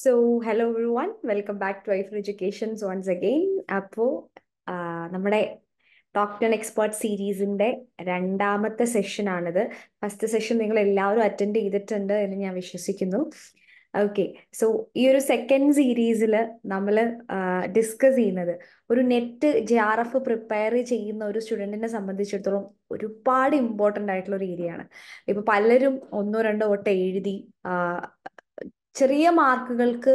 So hello everyone welcome back to I for educations once again അപ്പോ നമ്മുടെ talk ten expert സീരീസിന്റെ രണ്ടാമത്തെ session ആണിത് first session നിങ്ങൾ എല്ലാവരും അറ്റൻഡ് ചെയ്തിട്ടുണ്ട് എന്ന് ഞാൻ വിശ്വസിക്കുന്നു ഓക്കെ സോ ഈ ഒരു സെക്കൻഡ് സീരീസിൽ നമ്മൾ ഡിസ്കസ് ചെയ്യുന്നത് ഒരു NET J R F prepare ചെയ്യുന്ന ഒരു സ്റ്റുഡൻറ്റിനെ സംബന്ധിച്ചിടത്തോളം ഒരുപാട് ഇമ്പോർട്ടൻ്റ് ആയിട്ടുള്ള ഒരു ഏരിയ ആണ് ഇപ്പോൾ പലരും ഒന്നോ രണ്ടോ വട്ടം എഴുതി ചെറിയ മാർക്കുകൾക്ക്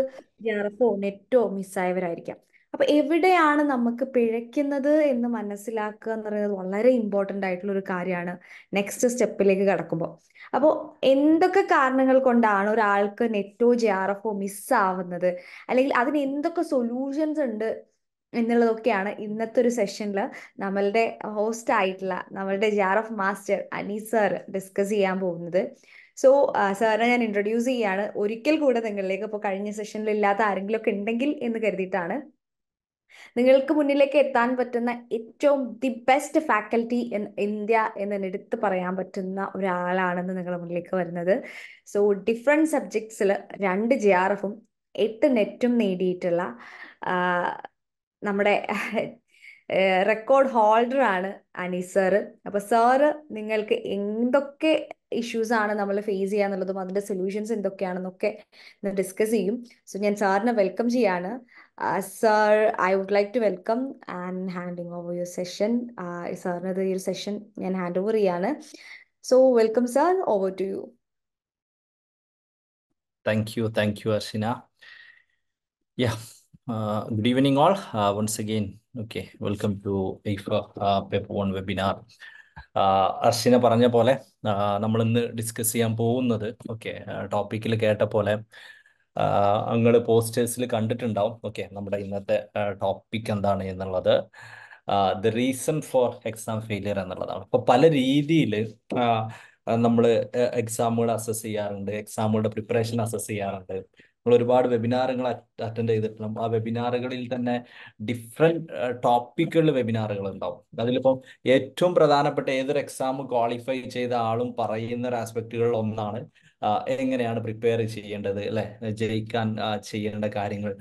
ജർഫോ നെറ്റോ മിസ്സായവരായിരിക്കാം അപ്പൊ എവിടെയാണ് നമുക്ക് പിഴയ്ക്കുന്നത് എന്ന് മനസ്സിലാക്കുക എന്ന് പറയുന്നത് വളരെ ഇമ്പോർട്ടൻ്റ് ആയിട്ടുള്ള ഒരു കാര്യമാണ് നെക്സ്റ്റ് സ്റ്റെപ്പിലേക്ക് കടക്കുമ്പോൾ അപ്പോൾ എന്തൊക്കെ കാരണങ്ങൾ കൊണ്ടാണ് ഒരാൾക്ക് നെറ്റോ ജെ ആർ എഫോ മിസ്സാവുന്നത് അല്ലെങ്കിൽ അതിന് എന്തൊക്കെ സൊല്യൂഷൻസ് ഉണ്ട് എന്നുള്ളതൊക്കെയാണ് ഇന്നത്തെ ഒരു സെഷനിൽ നമ്മളുടെ ഹോസ്റ്റ് ആയിട്ടുള്ള നമ്മളുടെ J R F master Anees discuss ചെയ്യാൻ പോകുന്നത് സോ സാറിനെ ഞാൻ ഇൻട്രൊഡ്യൂസ് ചെയ്യാണ് ഒരിക്കൽ കൂടെ നിങ്ങളിലേക്ക് ഇപ്പോൾ കഴിഞ്ഞ സെഷനിൽ ഇല്ലാത്ത ആരെങ്കിലും ഒക്കെ ഉണ്ടെങ്കിൽ എന്ന് കരുതിയിട്ടാണ് നിങ്ങൾക്ക് മുന്നിലേക്ക് എത്താൻ പറ്റുന്ന ഏറ്റവും the best faculty in India എന്ന് എടുത്ത് പറയാൻ പറ്റുന്ന ഒരാളാണെന്ന് നിങ്ങൾ മുന്നിലേക്ക് വരുന്നത് സോ ഡിഫറെൻറ്റ് സബ്ജക്ട്സിൽ രണ്ട് ജെ ആർ എഫും എട്ട് നെറ്റും നേടിയിട്ടുള്ള നമ്മുടെ റെക്കോർഡ് ഹോൾഡറാണ് അനി സാറ് അപ്പോൾ സാറ് നിങ്ങൾക്ക് എന്തൊക്കെ ഇഷ്യൂസ് ആണ് നമ്മൾ ഫേസ് ചെയ്യാന്നുള്ളതും അതിന്റെ സൊല്യൂഷൻസ് എന്തൊക്കെയാണെന്നൊക്കെ ഡിസ്കസ് ചെയ്യും സോ ഞാൻ സാറിനെ വെൽക്കം ചെയ്യാണ് sir I would like to welcome and handing over your session സാറിനത് ഈ ഒരു സെഷൻ ഞാൻ ഹാൻഡ് ഓവർ ചെയ്യാണ് so welcome sir over to you thank you thank you Arshina good evening all once again okay welcome to paper paper one webinar അർഷിന പറഞ്ഞ പോലെ നമ്മൾ ഇന്ന് discuss ചെയ്യാൻ പോകുന്നത് ഓക്കെ ടോപ്പിക്കിൽ കേട്ട പോലെ നിങ്ങൾ പോസ്റ്റേഴ്സിൽ കണ്ടിട്ടുണ്ടാവും ഓക്കെ നമ്മുടെ ഇന്നത്തെ ടോപ്പിക് എന്താണ് എന്നുള്ളത് the reason for exam failure എന്നുള്ളതാണ് അപ്പൊ പല രീതിയിൽ നമ്മൾ എക്സാമുകൾ അസസ് ചെയ്യാറുണ്ട് എക്സാമുകളുടെ പ്രിപ്പറേഷൻ അസസ് ചെയ്യാറുണ്ട് നമ്മൾ ഒരുപാട് വെബിനാറുകൾ അറ്റൻഡ് ചെയ്തിട്ടുണ്ട് ആ വെബിനാറുകളിൽ തന്നെ ഡിഫറെൻറ്റ് ടോപ്പിക്കുകളിൽ വെബിനാറുകൾ ഉണ്ടാവും അതിലിപ്പം ഏറ്റവും പ്രധാനപ്പെട്ട ഏതൊരു എക്സാം ക്വാളിഫൈ ചെയ്ത ആളും പറയുന്ന ഒരു ആസ്പെക്റ്റുകളിൽ ഒന്നാണ് എങ്ങനെയാണ് പ്രിപ്പയർ ചെയ്യേണ്ടത് അല്ലെ ജയിക്കാൻ ചെയ്യേണ്ട കാര്യങ്ങൾ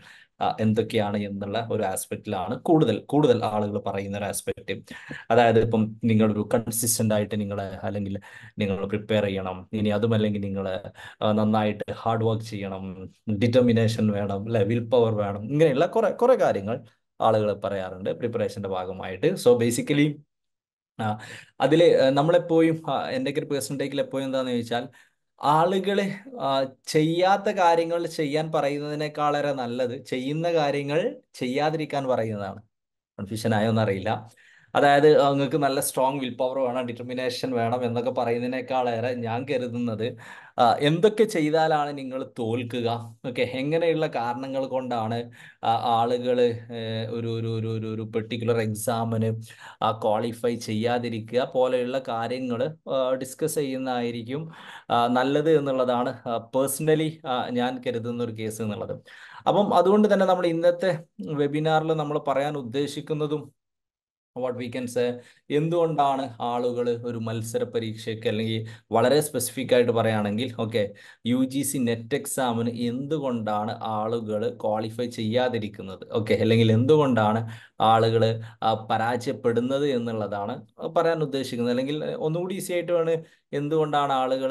എന്തൊക്കെയാണ് എന്നുള്ള ഒരു ആസ്പെക്റ്റിലാണ് കൂടുതൽ കൂടുതൽ ആളുകൾ പറയുന്ന ഒരു ആസ്പെക്റ്റ് അതായത് ഇപ്പം നിങ്ങളൊരു കൺസിസ്റ്റന്റ് ആയിട്ട് നിങ്ങൾ അല്ലെങ്കിൽ നിങ്ങൾ പ്രിപ്പയർ ചെയ്യണം ഇനി അതുമല്ലെങ്കിൽ നിങ്ങൾ നന്നായിട്ട് ഹാർഡ് വർക്ക് ചെയ്യണം ഡിറ്റർമിനേഷൻ വേണം അല്ലെ വിൽ പവർ വേണം ഇങ്ങനെയുള്ള കുറെ കുറെ കാര്യങ്ങൾ ആളുകൾ പറയാറുണ്ട് പ്രിപ്പറേഷന്റെ ഭാഗമായിട്ട് സോ ബേസിക്കലി അതിൽ നമ്മളെപ്പോഴും എൻ്റെ ഒരു പേഴ്സൺ ടേക്കിൽ എപ്പോഴും എന്താണെന്ന് ചോദിച്ചാൽ ആളുകളെ ചെയ്യാത്ത കാര്യങ്ങൾ ചെയ്യാൻ പറയുന്നതിനേക്കാളേറെ നല്ലത് ചെയ്യുന്ന കാര്യങ്ങൾ ചെയ്യാതിരിക്കാൻ പറയുന്നതാണ് കൺഫ്യൂഷൻ ആയോന്നറിയില്ല അതായത് നിങ്ങൾക്ക് നല്ല സ്ട്രോങ് വിൽ പവർ വേണം ഡിറ്റർമിനേഷൻ വേണം എന്നൊക്കെ പറയുന്നതിനേക്കാളേറെ ഞാൻ കരുതുന്നത് എന്തൊക്കെ ചെയ്താലാണ് നിങ്ങൾ തോൽക്കുക ഓക്കെ എങ്ങനെയുള്ള കാരണങ്ങൾ കൊണ്ടാണ് ആളുകൾ ഒരു ഒരു ഒരു ഒരു ഒരു പെർട്ടിക്കുലർ എക്സാമിന് ക്വാളിഫൈ ചെയ്യാതിരിക്കുക പോലെയുള്ള കാര്യങ്ങൾ ഡിസ്കസ് ചെയ്യുന്നതായിരിക്കും നല്ലത് എന്നുള്ളതാണ് പേഴ്സണലി ഞാൻ കരുതുന്ന ഒരു കേസ് എന്നുള്ളത് അപ്പം അതുകൊണ്ട് തന്നെ നമ്മൾ ഇന്നത്തെ വെബിനാറിൽ നമ്മൾ പറയാൻ ഉദ്ദേശിക്കുന്നതും വാട്ട് വി ക്യാൻ സേ എന്തുകൊണ്ടാണ് ആളുകൾ ഒരു മത്സര പരീക്ഷയ്ക്ക് അല്ലെങ്കിൽ വളരെ സ്പെസിഫിക് ആയിട്ട് പറയുകയാണെങ്കിൽ okay U G C NET എക്സാമിന് എന്തുകൊണ്ടാണ് ആളുകൾ ക്വാളിഫൈ ചെയ്യാതിരിക്കുന്നത് ഓക്കെ അല്ലെങ്കിൽ എന്തുകൊണ്ടാണ് ആളുകൾ പരാജയപ്പെടുന്നത് എന്നുള്ളതാണ് പറയാൻ ഉദ്ദേശിക്കുന്നത് അല്ലെങ്കിൽ ഒന്നുകൂടി ഈസി ആയിട്ട് വേണം എന്തുകൊണ്ടാണ് ആളുകൾ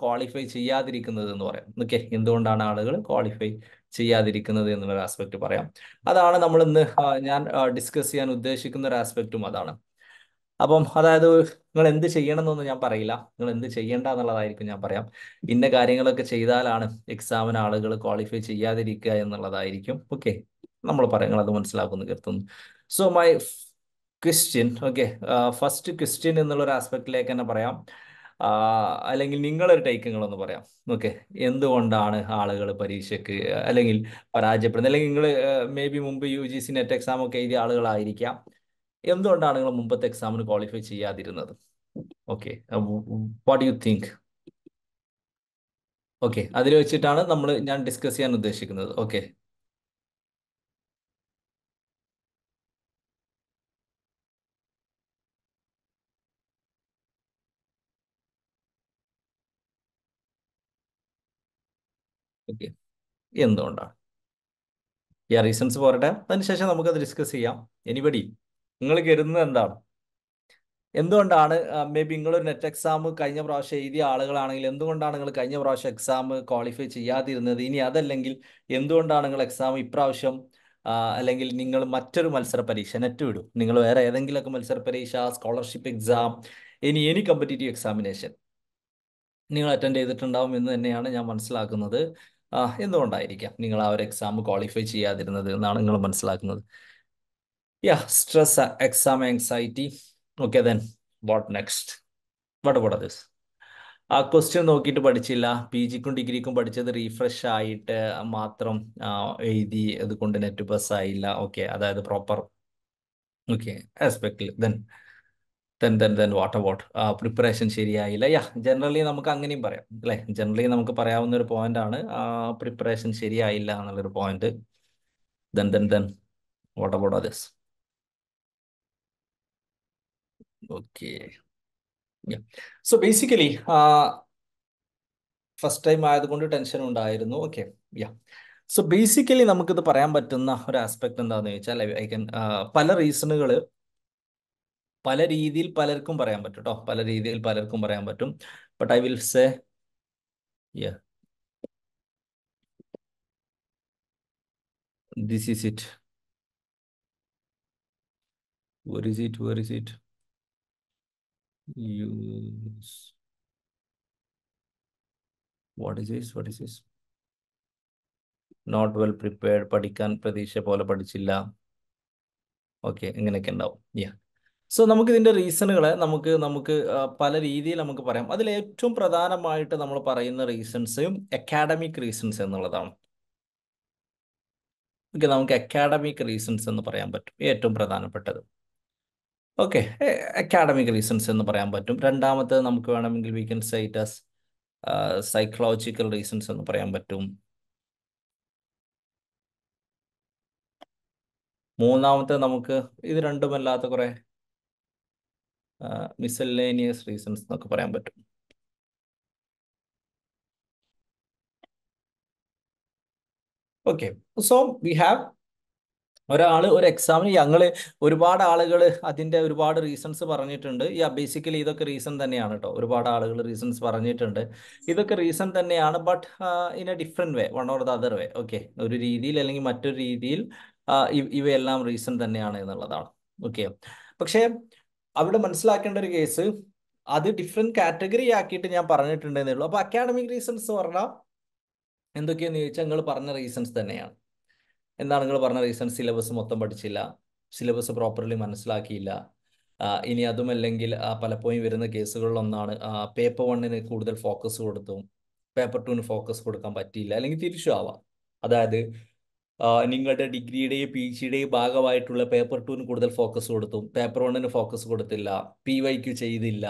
ക്വാളിഫൈ ചെയ്യാതിരിക്കുന്നത് എന്ന് പറയാം ഓക്കെ എന്തുകൊണ്ടാണ് ആളുകൾ ക്വാളിഫൈ ചെയ്യാതിരിക്കുന്നത് എന്നുള്ള ആസ്പെക്ട് പറയാം അതാണ് നമ്മൾ ഇന്ന് ഞാൻ ഡിസ്കസ് ചെയ്യാൻ ഉദ്ദേശിക്കുന്ന ഒരു ആസ്പെക്റ്റും അതാണ് അപ്പം അതായത് നിങ്ങൾ എന്ത് ചെയ്യണം എന്നൊന്നും ഞാൻ പറയില്ല നിങ്ങൾ എന്ത് ചെയ്യേണ്ട എന്നുള്ളതായിരിക്കും ഞാൻ പറയാം ഇന്ന കാര്യങ്ങളൊക്കെ ചെയ്താലാണ് എക്സാമിന് ആളുകൾ ക്വാളിഫൈ ചെയ്യാതിരിക്കുക എന്നുള്ളതായിരിക്കും ഓക്കെ നമ്മൾ പറയാം നിങ്ങൾ അത് മനസ്സിലാക്കുന്നു കരുത്തുന്നു so my question okay first question എന്നുള്ള ഒരു ആസ്പെക്റ്റിലേക്ക് തന്നെ പറയാം അല്ലെങ്കിൽ നിങ്ങളൊരു ടൈക്കുകളൊന്ന് പറയാം ഓക്കെ എന്തുകൊണ്ടാണ് ആളുകൾ പരീക്ഷയ്ക്ക് അല്ലെങ്കിൽ പരാജയപ്പെടുന്നത് അല്ലെങ്കിൽ നിങ്ങൾ മേ ബി മുമ്പ് U G C NET exam ഒക്കെ എഴുതിയ ആളുകളായിരിക്കാം എന്തുകൊണ്ടാണ് നിങ്ങൾ മുമ്പത്തെ എക്സാമിന് ക്വാളിഫൈ ചെയ്യാതിരുന്നത് okay what you think okay അതിൽ വെച്ചിട്ടാണ് നമ്മൾ ഞാൻ ഡിസ്കസ് ചെയ്യാൻ ഉദ്ദേശിക്കുന്നത് ഓക്കെ ഓക്കെ എന്തുകൊണ്ടാണ് ഈ റീസൺസ് പോരട്ടെ അതിനുശേഷം നമുക്കത് ഡിസ്കസ് ചെയ്യാം എനിബഡി നിങ്ങൾ കരുതുന്നത് എന്താണ് എന്തുകൊണ്ടാണ് മേ ബി നിങ്ങളൊരു നെറ്റ് എക്സാം കഴിഞ്ഞ പ്രാവശ്യം എഴുതിയ ആളുകളാണെങ്കിൽ എന്തുകൊണ്ടാണ് നിങ്ങൾ കഴിഞ്ഞ പ്രാവശ്യം എക്സാം ക്വാളിഫൈ ചെയ്യാതിരുന്നത് ഇനി അതല്ലെങ്കിൽ എന്തുകൊണ്ടാണ് നിങ്ങൾ എക്സാം ഇപ്രാവശ്യം അല്ലെങ്കിൽ നിങ്ങൾ മറ്റൊരു മത്സര പരീക്ഷ നെറ്റ് വിടും നിങ്ങൾ വേറെ ഏതെങ്കിലുമൊക്കെ മത്സര പരീക്ഷ സ്കോളർഷിപ്പ് എക്സാം ഇനി എനി കമ്പറ്റേറ്റീവ് എക്സാമിനേഷൻ നിങ്ങൾ അറ്റൻഡ് ചെയ്തിട്ടുണ്ടാവും എന്ന് തന്നെയാണ് ഞാൻ മനസ്സിലാക്കുന്നത് എന്തുകൊണ്ടായിരിക്കാം നിങ്ങൾ ആ ഒരു എക്സാം ക്വാളിഫൈ ചെയ്യാതിരുന്നത് എന്നാണ് നിങ്ങൾ മനസ്സിലാക്കുന്നത് yeah stress exam anxiety okay then what next what what this ആ ക്വസ്റ്റ്യൻ നോക്കിയിട്ട് പഠിച്ചില്ല പി ജിക്കും ഡിഗ്രിക്കും പഠിച്ചത് റീഫ്രഷ് ആയിട്ട് മാത്രം എഴുതി അതുകൊണ്ട് നെറ്റ് പാസ് ആയില്ല ഓക്കെ അതായത് പ്രോപ്പർ ഓക്കെ ആസ്പെക്ടിൽ ദെൻ വാട്ട് പ്രിപ്പറേഷൻ ശരിയായില്ല യാ ജനറലി നമുക്ക് അങ്ങനെയും പറയാം അല്ലെ ജനറലി നമുക്ക് പറയാവുന്ന ഒരു പോയിന്റ് ആണ് പ്രിപ്പറേഷൻ ശരിയായില്ല എന്നുള്ളൊരു point then then then what about others okay so basically first time ആയതുകൊണ്ട് ടെൻഷൻ ഉണ്ടായിരുന്നു ഓക്കെ യാ സോ ബേസിക്കലി നമുക്കിത് പറയാൻ പറ്റുന്ന ഒരു ആസ്പെക്ട് എന്താണെന്ന് ചോദിച്ചാൽ ഐ കൻ പല റീസണുകൾ പല രീതിയിൽ പലർക്കും പറയാൻ പറ്റും കേട്ടോ പല രീതിയിൽ പലർക്കും പറയാൻ പറ്റും but I will say this is it where is it where is it what what is what what is not well well പഠിക്കാൻ പ്രതീക്ഷ പോലെ പഠിച്ചില്ല ഓക്കെ ഇങ്ങനെയൊക്കെ ഉണ്ടാവും യാ സോ നമുക്ക് ഇതിൻ്റെ റീസണുകളെ നമുക്ക് നമുക്ക് പല രീതിയിൽ നമുക്ക് പറയാം അതിൽ ഏറ്റവും പ്രധാനമായിട്ട് നമ്മൾ പറയുന്ന റീസൺസ് അക്കാഡമിക് റീസൺസ് എന്നുള്ളതാണ് ഓക്കെ നമുക്ക് അക്കാഡമിക് റീസൺസ് എന്ന് പറയാൻ പറ്റും ഏറ്റവും പ്രധാനപ്പെട്ടത് ഓക്കെ അക്കാഡമിക് റീസൺസ് എന്ന് പറയാൻ പറ്റും രണ്ടാമത്തെ നമുക്ക് വേണമെങ്കിൽ we can cite as psychological reasons എന്ന് പറയാൻ പറ്റും മൂന്നാമത്തെ നമുക്ക് ഇത് രണ്ടുമല്ലാത്ത കുറേ മിസ്സല്ലേനിയസ് റീസൺസ് എന്നൊക്കെ പറയാൻ പറ്റും ഓക്കെ സോ വി ഹാവ് ഒരാൾ ഒരു എക്സാമിന് ഞങ്ങൾ ഒരുപാട് ആളുകൾ അതിൻ്റെ ഒരുപാട് റീസൺസ് പറഞ്ഞിട്ടുണ്ട് യാ ബേസിക്കലി ഇതൊക്കെ റീസൺ തന്നെയാണ് കേട്ടോ ഒരുപാട് ആളുകൾ റീസൺസ് പറഞ്ഞിട്ടുണ്ട് ഇതൊക്കെ റീസൺ തന്നെയാണ് but in a different way one or the other way okay ഒരു രീതിയിൽ അല്ലെങ്കിൽ മറ്റൊരു രീതിയിൽ ഇവയെല്ലാം റീസൺ തന്നെയാണ് എന്നുള്ളതാണ് ഓക്കെ പക്ഷേ അവിടെ മനസ്സിലാക്കേണ്ട ഒരു കേസ് അത് ഡിഫറെന്റ് കാറ്റഗറി ആക്കിയിട്ട് ഞാൻ പറഞ്ഞിട്ടുണ്ടെന്നേ ഉള്ളൂ അപ്പൊ അക്കാഡമിക് റീസൺസ് എന്ന് പറഞ്ഞാൽ എന്തൊക്കെയാന്ന് ചോദിച്ചാൽ നിങ്ങൾ പറഞ്ഞ റീസൺസ് തന്നെയാണ് എന്താണ് നിങ്ങൾ പറഞ്ഞ റീസൺ സിലബസ് മൊത്തം പഠിച്ചില്ല സിലബസ് പ്രോപ്പർലി മനസ്സിലാക്കിയില്ല ഇനി അതുമല്ലെങ്കിൽ പലപ്പോഴും വരുന്ന കേസുകളിലൊന്നാണ് പേപ്പർ വണ്ണിന് കൂടുതൽ ഫോക്കസ് കൊടുത്തും പേപ്പർ ടുവിന് ഫോക്കസ് കൊടുക്കാൻ പറ്റിയില്ല അല്ലെങ്കിൽ തിരിച്ചു ആവാം അതായത് നിങ്ങളുടെ ഡിഗ്രിയുടെയും പി ജിയുടെയും ഭാഗമായിട്ടുള്ള പേപ്പർ ടൂന് കൂടുതൽ ഫോക്കസ് കൊടുത്തു പേപ്പർ വണ്ണിന് ഫോക്കസ് കൊടുത്തില്ല പി വൈക്ക് ചെയ്തില്ല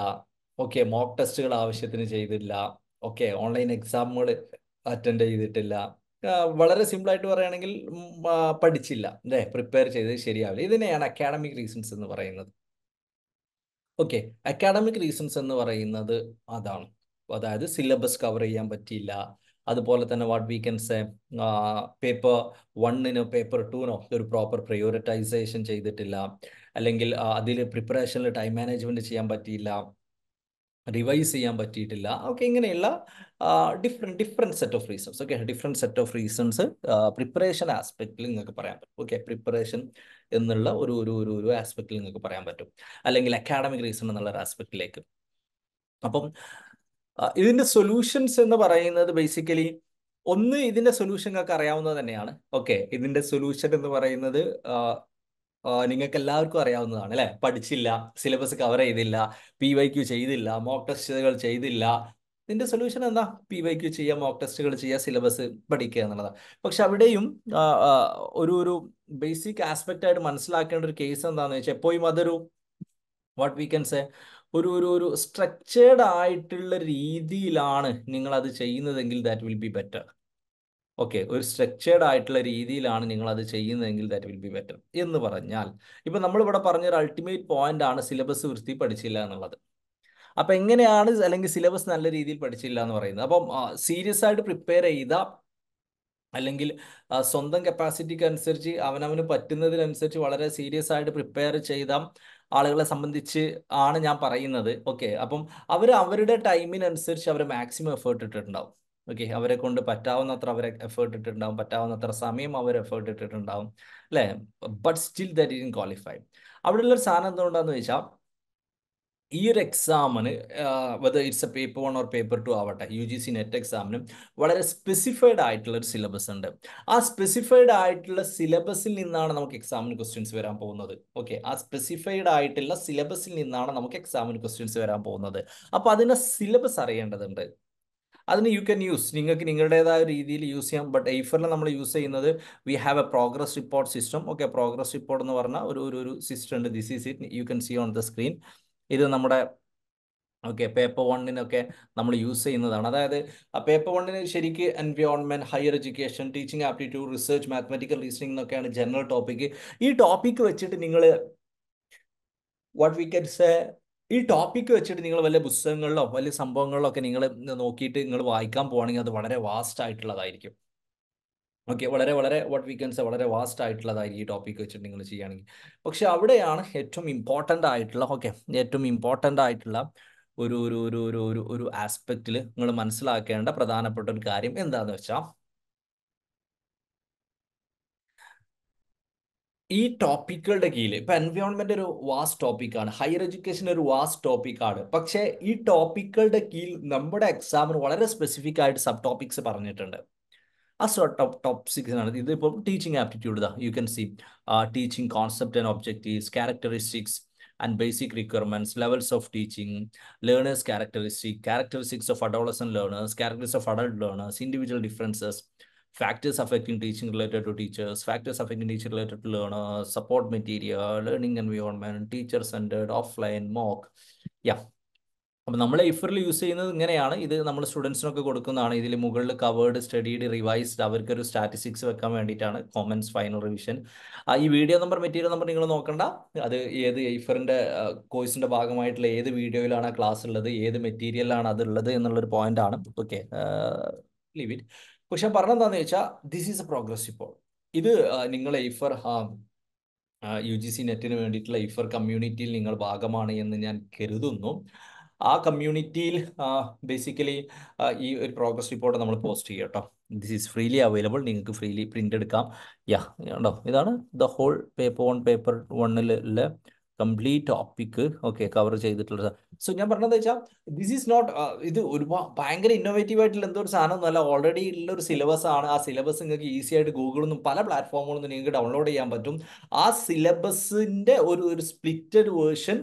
ഓക്കെ മോക്ക് ടെസ്റ്റുകൾ ആവശ്യത്തിന് ചെയ്തില്ല ഓക്കെ ഓൺലൈൻ എക്സാമുകൾ അറ്റൻഡ് ചെയ്തിട്ടില്ല വളരെ സിമ്പിളായിട്ട് പറയുകയാണെങ്കിൽ പഠിച്ചില്ല അല്ലേ പ്രിപ്പയർ ചെയ്ത് ശരിയാവില്ല ഇതിനെയാണ് അക്കാഡമിക് റീസൺസ് എന്ന് പറയുന്നത് ഓക്കെ അക്കാഡമിക് റീസൺസ് എന്ന് പറയുന്നത് അതാണ് അതായത് സിലബസ് കവർ ചെയ്യാൻ പറ്റിയില്ല അതുപോലെ തന്നെ what we can say paper വണ്ണിന് പേപ്പർ ടൂനോ ഒരു പ്രോപ്പർ പ്രയോറിറ്റൈസേഷൻ ചെയ്തിട്ടില്ല അല്ലെങ്കിൽ അതിൽ പ്രിപ്പറേഷനിൽ ടൈം മാനേജ്മെന്റ് ചെയ്യാൻ പറ്റിയില്ല റിവൈസ് ചെയ്യാൻ പറ്റിയിട്ടില്ല ഓക്കെ ഇങ്ങനെയുള്ള different different set of reasons okay different set of reasons preparation ആസ്പെക്റ്റിൽ നിങ്ങൾക്ക് പറയാൻ പറ്റും ഓക്കെ പ്രിപ്പറേഷൻ എന്നുള്ള ഒരു ഒരു ഒരു ഒരു ആസ്പെക്റ്റിൽ നിങ്ങൾക്ക് പറയാൻ പറ്റും അല്ലെങ്കിൽ അക്കാഡമിക് റീസൺ എന്നുള്ള ഒരു ആസ്പെക്റ്റിലേക്ക് അപ്പം ഇതിന്റെ സൊല്യൂഷൻസ് എന്ന് പറയുന്നത് ബേസിക്കലി ഒന്ന് ഇതിന്റെ സൊല്യൂഷൻ നിങ്ങൾക്ക് അറിയാവുന്നത് തന്നെയാണ് ഓക്കെ ഇതിന്റെ സൊല്യൂഷൻ എന്ന് പറയുന്നത് നിങ്ങൾക്ക് എല്ലാവർക്കും അറിയാവുന്നതാണ് അല്ലെ പഠിച്ചില്ല സിലബസ് കവർ ചെയ്തില്ല പി വൈ ക്യു ചെയ്തില്ല മോക്ക് ടെസ്റ്റുകൾ ചെയ്തില്ല ഇതിന്റെ സൊല്യൂഷൻ എന്താ പി വൈ ക്യു ചെയ്യുക മോക്ക് ടെസ്റ്റുകൾ ചെയ്യുക സിലബസ് പഠിക്കുക എന്നുള്ളതാണ് പക്ഷെ അവിടെയും ഒരു ഒരു ബേസിക് ആസ്പെക്റ്റ് ആയിട്ട് മനസ്സിലാക്കേണ്ട ഒരു കേസ് എന്താണെന്ന് വെച്ചാൽ എപ്പോഴും അതൊരു വാട്ട് വി ക്യാൻ സേ ഒരു ഒരു ഒരു സ്ട്രക്ചേർഡ് ആയിട്ടുള്ള രീതിയിലാണ് നിങ്ങൾ അത് ചെയ്യുന്നതെങ്കിൽ that will be better okay ഒരു സ്ട്രക്ചേർഡ് ആയിട്ടുള്ള രീതിയിലാണ് നിങ്ങൾ അത് ചെയ്യുന്നതെങ്കിൽ ദാറ്റ് വിൽ ബി ബെറ്റർ എന്ന് പറഞ്ഞാൽ ഇപ്പം നമ്മളിവിടെ പറഞ്ഞൊരു അൾട്ടിമേറ്റ് പോയിന്റ് ആണ് സിലബസ് വൃത്തി പഠിച്ചില്ല എന്നുള്ളത് അപ്പം എങ്ങനെയാണ് അല്ലെങ്കിൽ സിലബസ് നല്ല രീതിയിൽ പഠിച്ചില്ല എന്ന് പറയുന്നത് അപ്പം സീരിയസ് ആയിട്ട് പ്രിപ്പയർ ചെയ്ത അല്ലെങ്കിൽ സ്വന്തം കപ്പാസിറ്റിക്ക് അനുസരിച്ച് അവനവന് പറ്റുന്നതിനനുസരിച്ച് വളരെ സീരിയസ് ആയിട്ട് പ്രിപ്പയർ ചെയ്ത ആളുകളെ സംബന്ധിച്ച് ആണ് ഞാൻ പറയുന്നത് ഓക്കെ അപ്പം അവർ അവരുടെ ടൈമിനനുസരിച്ച് അവർ മാക്സിമം എഫേർട്ട് ഇട്ടിട്ടുണ്ടാവും ഓക്കെ അവരെ കൊണ്ട് പറ്റാവുന്നത്ര അവരെ എഫേർട്ട് ഇട്ടിട്ടുണ്ടാവും പറ്റാവുന്നത്ര സമയം അവർ എഫേർട്ട് ഇട്ടിട്ടുണ്ടാവും അല്ലേ but still that in qualify അവിടെയുള്ള ഒരു സാധനം എന്തുകൊണ്ടാന്ന് ചോദിച്ചാൽ ഈ ഒരു എക്സാമിന് whether it's a paper one or paper two ആവട്ടെ യു ജി സി നെറ്റ് എക്സാമിനും വളരെ സ്പെസിഫൈഡ് ആയിട്ടുള്ള ഒരു സിലബസ് ഉണ്ട് ആ സ്പെസിഫൈഡ് ആയിട്ടുള്ള സിലബസിൽ നിന്നാണ് നമുക്ക് എക്സാമിന് ക്വസ്റ്റ്യൻസ് വരാൻ പോകുന്നത് ഓക്കെ ആ സ്പെസിഫൈഡ് ആയിട്ടുള്ള സിലബസിൽ നിന്നാണ് നമുക്ക് എക്സാമിന് ക്വസ്റ്റ്യൻസ് വരാൻ പോകുന്നത് അപ്പോൾ അതിൻ്റെ സിലബസ് അറിയേണ്ടതുണ്ട് അതിന് യു ക്യാൻ യൂസ് നിങ്ങൾക്ക് നിങ്ങളുടേതായ രീതിയിൽ യൂസ് ചെയ്യാം ബട്ട് എയ്ഫറിൽ നമ്മൾ യൂസ് ചെയ്യുന്നത് we have a progress report system okay progress report എന്ന് പറഞ്ഞ ഒരു ഒരു സിസ്റ്റം ഉണ്ട് this is it you can see on the screen ഇത് നമ്മുടെ ഓക്കെ പേപ്പർ വണ്ണിനൊക്കെ നമ്മൾ യൂസ് ചെയ്യുന്നതാണ് അതായത് പേപ്പർ വണ്ണിന് ശരിക്ക് environment higher education teaching aptitude research mathematical reasoning എന്നൊക്കെയാണ് ജനറൽ ടോപ്പിക് ഈ ടോപ്പിക്ക് വെച്ചിട്ട് നിങ്ങൾ വാട്ട് വി കൻ സേ ഈ ടോപ്പിക്ക് വെച്ചിട്ട് നിങ്ങൾ വല്ല പുസ്തകങ്ങളിലോ വലിയ സംഭവങ്ങളിലോ ഒക്കെ നിങ്ങൾ നോക്കിയിട്ട് നിങ്ങൾ വായിക്കാൻ പോകുകയാണെങ്കിൽ അത് വളരെ വാസ്റ്റ് ആയിട്ടുള്ളതായിരിക്കും ഓക്കെ വളരെ വളരെ വാട്ട് വി കൺസ് വളരെ വാസ്റ്റ് ആയിട്ടുള്ളതായിരിക്കും ഈ ടോപ്പിക്ക് വെച്ചിട്ട് നിങ്ങൾ ചെയ്യുകയാണെങ്കിൽ പക്ഷെ അവിടെയാണ് ഏറ്റവും ഇമ്പോർട്ടൻ്റ് ആയിട്ടുള്ള ഓക്കെ ഏറ്റവും ഇമ്പോർട്ടൻ്റ് ആയിട്ടുള്ള ഒരു ഒരു ഒരു ഒരു ഒരു ഒരു ആസ്പെക്റ്റിൽ നിങ്ങൾ മനസ്സിലാക്കേണ്ട പ്രധാനപ്പെട്ട ഒരു കാര്യം എന്താണെന്ന് വെച്ചാൽ ഈ ടോപ്പിക്കുകളുടെ കീഴിൽ ഇപ്പൊ എൻവയോൺമെന്റ് ഒരു വാസ്റ്റ് ടോപ്പിക്കാണ് ഹയർ എഡ്യൂക്കേഷൻ ഒരു വാസ്റ്റ് ടോപ്പിക്കാണ് പക്ഷേ ഈ ടോപ്പിക്കുകളുടെ കീഴിൽ നമ്മുടെ എക്സാമിന് വളരെ സ്പെസിഫിക് ആയിട്ട് സബ് ടോപ്പിക്സ് പറഞ്ഞിട്ടുണ്ട് ആ സോർട്ട് top ടോപ്പിക്സ് ആണ് ഇതിപ്പോൾ teaching aptitude you can see teaching concept and objectives characteristics and basic requirements, levels of teaching, learners' characteristic, characteristics of adolescent learners, characteristics of adult learners, individual differences, factors affecting teaching related to teachers, factors affecting teaching related to learners, support material, learning environment, teacher-centered, offline, mock. Yeah, അപ്പം നമ്മൾ എഫറിൽ use ചെയ്യുന്നത് ഇങ്ങനെയാണ് ഇത് നമ്മൾ സ്റ്റുഡൻസിനൊക്കെ കൊടുക്കുന്നതാണ് ഇതിൽ മുകളിൽ covered studied revised അവർക്കൊരു സ്റ്റാറ്റിസ്റ്റിക്സ് വെക്കാൻ വേണ്ടിയിട്ടാണ് കോമൻസ് ഫൈനൽ റിവിഷൻ ഈ വീഡിയോ നമ്പർ മെറ്റീരിയൽ നമ്പർ നിങ്ങൾ നോക്കണ്ട അത് ഏത് എഫറിൻ്റെ കോഴ്സിൻ്റെ ഭാഗമായിട്ടുള്ള ഏത് വീഡിയോയിലാണ് ആ ക്ലാസ് ഉള്ളത് ഏത് മെറ്റീരിയലാണ് അതുള്ളത് എന്നുള്ളൊരു പോയിന്റാണ് ഓക്കെ ലീവ് ഇറ്റ് പക്ഷെ പറഞ്ഞെന്താണെന്ന് വെച്ചാൽ ദിസ് ഈസ് എ പ്രോഗ്രസ് ഇപ്പോൾ ഇത് നിങ്ങൾ എഫർ യു ജി സി നെറ്റിന് വേണ്ടിയിട്ടുള്ള ഇഫർ കമ്മ്യൂണിറ്റിയിൽ നിങ്ങൾ ഭാഗമാണ് എന്ന് ഞാൻ കരുതുന്നു ആ കമ്മ്യൂണിറ്റിയിൽ ബേസിക്കലി ഈ ഒരു പ്രോഗ്രസ് റിപ്പോർട്ട് നമ്മൾ പോസ്റ്റ് ചെയ്യാം കേട്ടോ ദിസ് ഈസ് ഫ്രീലി അവൈലബിൾ നിങ്ങൾക്ക് ഫ്രീലി പ്രിന്റ് എടുക്കാം യാ ഉണ്ടോ ഇതാണ് the whole paper one paper വണ്ണിലുള്ള കംപ്ലീറ്റ് ടോപ്പിക്ക് ഓക്കെ കവർ ചെയ്തിട്ടുള്ളത് സോ ഞാൻ പറഞ്ഞത് വെച്ചാൽ ദിസ് ഈസ് നോട്ട് ഇത് ഒരുപാട് ഭയങ്കര ഇന്നോവേറ്റീവ് ആയിട്ടുള്ള എന്തോ ഒരു സാധനമൊന്നുമല്ല ഓൾറെഡി ഉള്ള ഒരു സിലബസ് ആണ് ആ സിലബസ് നിങ്ങൾക്ക് ഈസി ആയിട്ട് ഗൂഗിളിൽ നിന്നും പല പ്ലാറ്റ്ഫോമുകളിൽ നിന്നും നിങ്ങൾക്ക് ഡൗൺലോഡ് ചെയ്യാൻ പറ്റും ആ സിലബസിന്റെ ഒരു ഒരു സ്പ്ലിറ്റഡ് വേർഷൻ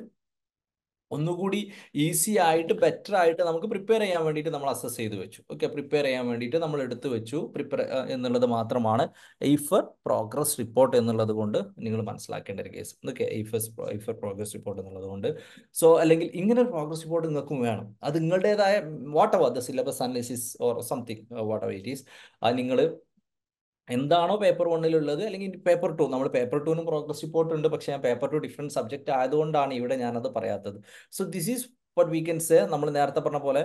ഒന്നുകൂടി ഈസി ആയിട്ട് ബെറ്റർ ആയിട്ട് നമുക്ക് പ്രിപ്പയർ ചെയ്യാൻ വേണ്ടിയിട്ട് നമ്മൾ അസസ് ചെയ്ത് വെച്ചു ഓക്കെ പ്രിപ്പയർ ചെയ്യാൻ വേണ്ടിയിട്ട് നമ്മൾ എടുത്തു വെച്ചു പ്രിപ്പയർ എന്നുള്ളത് മാത്രമാണ് ഐഫർ പ്രോഗ്രസ് റിപ്പോർട്ട് എന്നുള്ളത് കൊണ്ട് നിങ്ങൾ മനസ്സിലാക്കേണ്ട ഒരു കേസ് ഓക്കെ ഐഫസ് ഐഫർ പ്രോഗ്രസ് റിപ്പോർട്ട് എന്നുള്ളത് കൊണ്ട് സോ അല്ലെങ്കിൽ ഇങ്ങനെ ഒരു പ്രോഗ്രസ് റിപ്പോർട്ട് നിങ്ങൾക്കും വേണം അത് നിങ്ങളുടേതായ what are the syllabus analysis or something what are it is നിങ്ങൾ എന്താണോ പേപ്പർ വണ്ണിലുള്ളത് അല്ലെങ്കിൽ പേപ്പർ ടു നമ്മൾ പേപ്പർ ടുവിനും പ്രോഗ്രസ് റിപ്പോർട്ട് ഉണ്ട് പക്ഷേ ഞാൻ പേപ്പർ ടു ഡിഫറെൻറ്റ് സബ്ജക്റ്റ് ആയതുകൊണ്ടാണ് ഇവിടെ ഞാനത് പറയാത്തത് so this is but we can say നമ്മൾ നേരത്തെ പറഞ്ഞ പോലെ